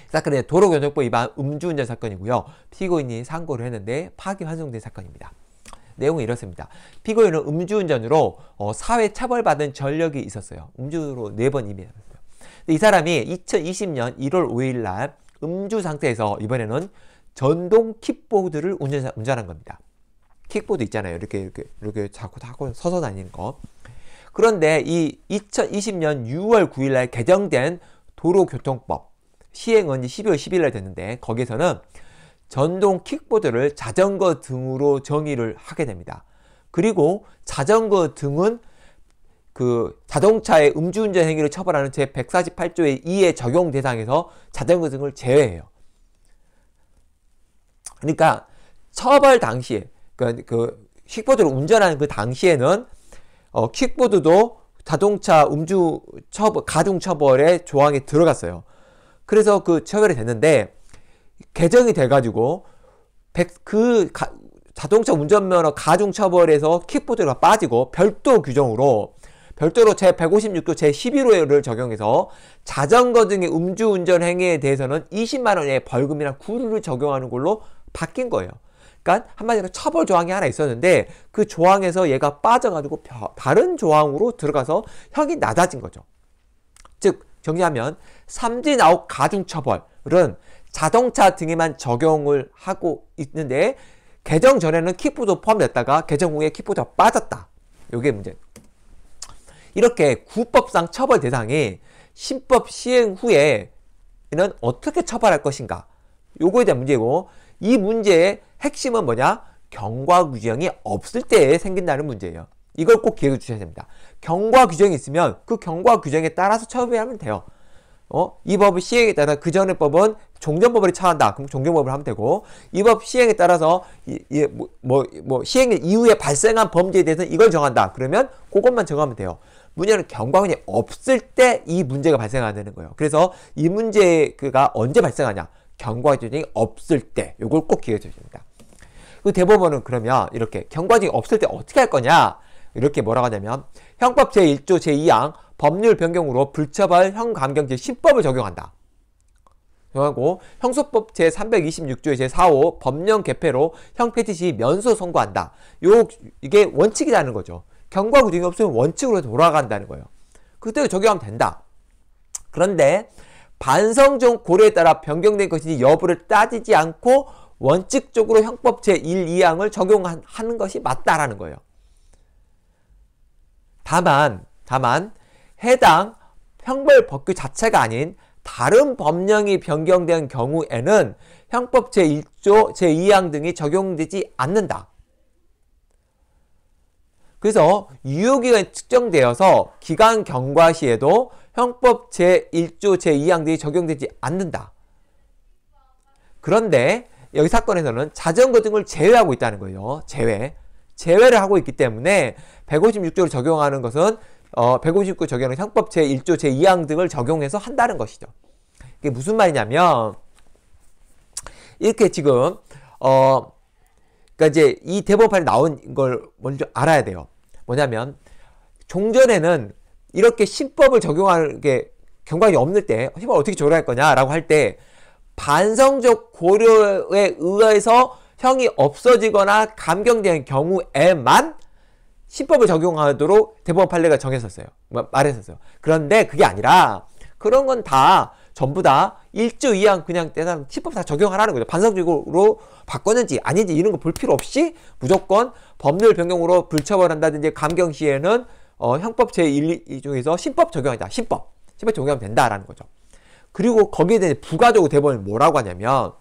Speaker 1: 사건은 도로교통법 위반 음주운전 사건이고요. 피고인이 상고를 했는데 파기환송된 사건입니다. 내용은 이렇습니다. 피고인은 음주운전으로 어, 사회 처벌받은 전력이 있었어요. 음주로 네번 이미 했어요. 이 사람이 2020년 1월 5일 날 음주 상태에서 이번에는 전동 킥보드를 운전, 운전한 겁니다. 킥보드 있잖아요. 이렇게, 이렇게, 이렇게 자꾸 타고 서서 다니는 거. 그런데 이 2020년 6월 9일날 개정된 도로교통법 시행은 12월 10일날 됐는데 거기서는 전동 킥보드를 자전거 등으로 정의를 하게 됩니다. 그리고 자전거 등은 그 자동차의 음주운전 행위를 처벌하는 제148조의 2의 적용 대상에서 자전거 등을 제외해요. 그러니까 처벌 당시에 그러니까 그 킥보드를 운전하는 그 당시에는 어, 킥보드도 자동차 음주 처벌 가중 처벌의 조항에 들어갔어요. 그래서 그 처벌이 됐는데 개정이 돼가지고 100, 그 가, 자동차 운전면허 가중 처벌에서 킥보드가 빠지고 별도 규정으로 별도로 제156조 제11호를 적용해서 자전거 등의 음주운전 행위에 대해서는 20만원의 벌금이나 구류를 적용하는 걸로 바뀐 거예요. 그러니까 한마디로 처벌 조항이 하나 있었는데 그 조항에서 얘가 빠져가지고 다른 조항으로 들어가서 형이 낮아진 거죠. 즉 정리하면 삼진 아웃 가중 처벌은 자동차 등에만 적용을 하고 있는데 개정 전에는 킥보드 포함됐다가 개정 후에 킥보드 빠졌다. 요게 문제. 이렇게 구법상 처벌 대상이 신법 시행 후에는 어떻게 처벌할 것인가 요거에 대한 문제고 이 문제의 핵심은 뭐냐 경과 규정이 없을 때 생긴다는 문제예요 이걸 꼭 기억해 주셔야 됩니다 경과 규정이 있으면 그 경과 규정에 따라서 처벌하면 돼요 어? 이법의 시행에 따라 그 전의 법은 종전법을 처한다. 그럼 종전법을 하면 되고 이 법 시행에 따라서 이, 이, 뭐, 뭐, 뭐 시행 이후에 발생한 범죄에 대해서는 이걸 정한다. 그러면 그것만 정하면 돼요. 문제는 경과원이 없을 때 이 문제가 발생하는 거예요. 그래서 이 문제가 언제 발생하냐? 경과원이 없을 때. 요걸 꼭 기억해 주십니다그 대법원은 그러면 이렇게 경과원이 없을 때 어떻게 할 거냐? 이렇게 뭐라고 하냐면 형법 제1조 제2항 법률 변경으로 불처벌 형감경 제1법을 적용한다. 정하고 형소법 제326조의 제4호 법령 개폐로 형폐지 시 면소 선고한다. 요 이게 원칙이라는 거죠. 경과 구정이 없으면 원칙으로 돌아간다는 거예요. 그대 적용하면 된다. 그런데 반성적 고려에 따라 변경된 것인 여부를 따지지 않고 원칙적으로 형법 제1, 2항을 적용하는 것이 맞다라는 거예요. 다만, 다만 해당 형벌 법규 자체가 아닌 다른 법령이 변경된 경우에는 형법 제1조, 제2항 등이 적용되지 않는다. 그래서 유효기간이 측정되어서 기간 경과 시에도 형법 제1조 제2항등이 적용되지 않는다. 그런데 여기 사건에서는 자전거 등을 제외하고 있다는 거예요. 제외. 제외를 하고 있기 때문에 156조를 적용하는 것은 어, 159 적용하는 형법 제1조 제2항 등을 적용해서 한다는 것이죠. 이게 무슨 말이냐면 이렇게 지금 어 그러니까 이제 이 대법판에 나온 걸 먼저 알아야 돼요. 뭐냐면 종전에는 이렇게 신법을 적용하게 경관이 없을 때 신법을 어떻게 조례할 거냐라고 할 때 반성적 고려에 의해서 형이 없어지거나 감경된 경우에만 신법을 적용하도록 대법원 판례가 정했었어요. 뭐 말했었어요. 그런데 그게 아니라 그런 건다 전부 다 1조 이항 그냥 대단 티법 다 적용하라는 거죠. 반성적으로 바꿨는지 아닌지 이런 거 볼 필요 없이 무조건 법률 변경으로 불처벌한다든지 감경 시에는 어, 형법 제1, 2 중에서 신법 적용하다. 신법. 신법 적용하면 된다라는 거죠. 그리고 거기에 대해 부가적으로 대법원이 뭐라고 하냐면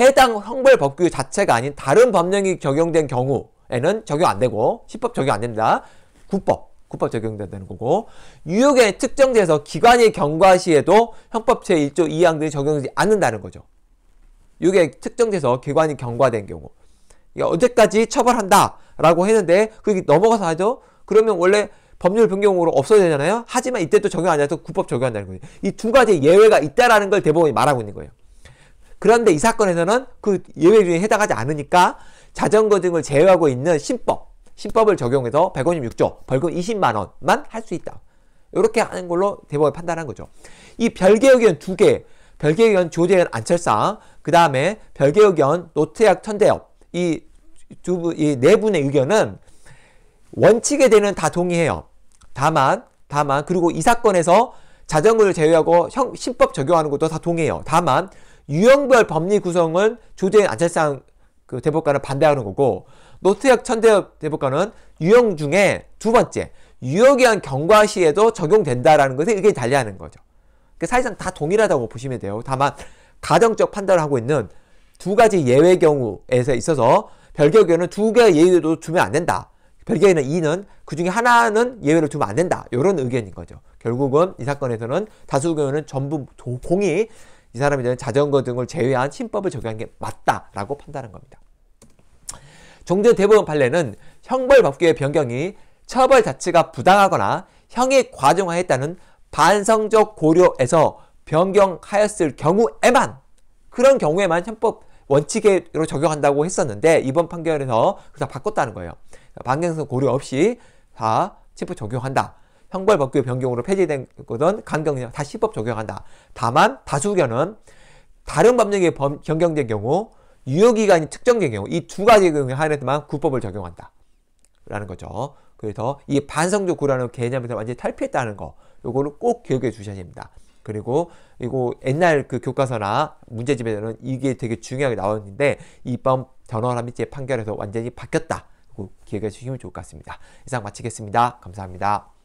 Speaker 1: 해당 형벌 법규 자체가 아닌 다른 법령이 적용된 경우에는 적용 안 되고 신법 적용 안 된다. 구법. 국법 적용된다는 거고 유효기 특정돼서 기관이 경과시에도 형법 제1조 2항들이 적용되지 않는다는 거죠. 유효기 특정돼서 기관이 경과된 경우 그 언제까지 처벌한다 라고 했는데 그게 넘어가서 하죠. 그러면 원래 법률 변경으로 없어야 되잖아요. 하지만 이때 또 적용 안 해서 국법 적용한다는 거예요. 이 두 가지 예외가 있다라는 걸 대법원이 말하고 있는 거예요. 그런데 이 사건에서는 그 예외 중에 해당하지 않으니까 자전거 등을 제외하고 있는 신법 신법을 적용해서 1 5 6조, 벌금 20만 원만 할 수 있다. 이렇게 하는 걸로 대법원 판단한 거죠. 이 별개 의견 두 개, 별개 의견 조재현 안철상, 그 다음에 별개 의견 노태약 천대엽 이 두 분, 이 네 분의 의견은 원칙에 대해는 다 동의해요. 다만, 다만 그리고 이 사건에서 자정을 제외하고 형, 신법 적용하는 것도 다 동의해요. 다만 유형별 법리 구성은 조재현 안철상 그 대법관은 반대하는 거고 노트역 천대협 대법관은 유형 중에 두 번째 유형에한 경과 시에도 적용된다라는 것에 의견이 달리하는 거죠. 그러니까 사실상 다 동일하다고 보시면 돼요. 다만 가정적 판단을 하고 있는 두 가지 예외 경우에서 있어서 별개 경우는 두 개의 예외도 두면 안 된다. 별개에는 2는 그 중에 하나는 예외로 두면 안 된다. 이런 의견인 거죠. 결국은 이 사건에서는 다수 경우는 전부 공이 이 사람에 대한 자전거 등을 제외한 신법을 적용한 게 맞다라고 판단한 겁니다. 종전 대법원 판례는 형벌법규의 변경이 처벌 자체가 부당하거나 형이 과중화했다는 반성적 고려에서 변경하였을 경우에만 그런 경우에만 형법 원칙으로 적용한다고 했었는데 이번 판결에서 그다 바꿨다는 거예요. 반경성 고려 없이 다 침법 적용한다. 형벌법규 변경으로 폐지된 거든 강경형 다 시법 적용한다. 다만 다수견은 다른 법령이 변경된 경우 유효기간이 특정된 경우 이 두 가지 경우에 하에만 구법을 적용한다. 라는 거죠. 그래서 이 반성적 구라는 개념에서 완전히 탈피했다는 거 요거를 꼭 기억해 주셔야 됩니다. 그리고 이거 옛날 그 교과서나 문제집에서는 이게 되게 중요하게 나왔는데 이번 전원합의체 판결에서 완전히 바뀌었다. 기억해 주시면 좋을 것 같습니다. 이상 마치겠습니다. 감사합니다.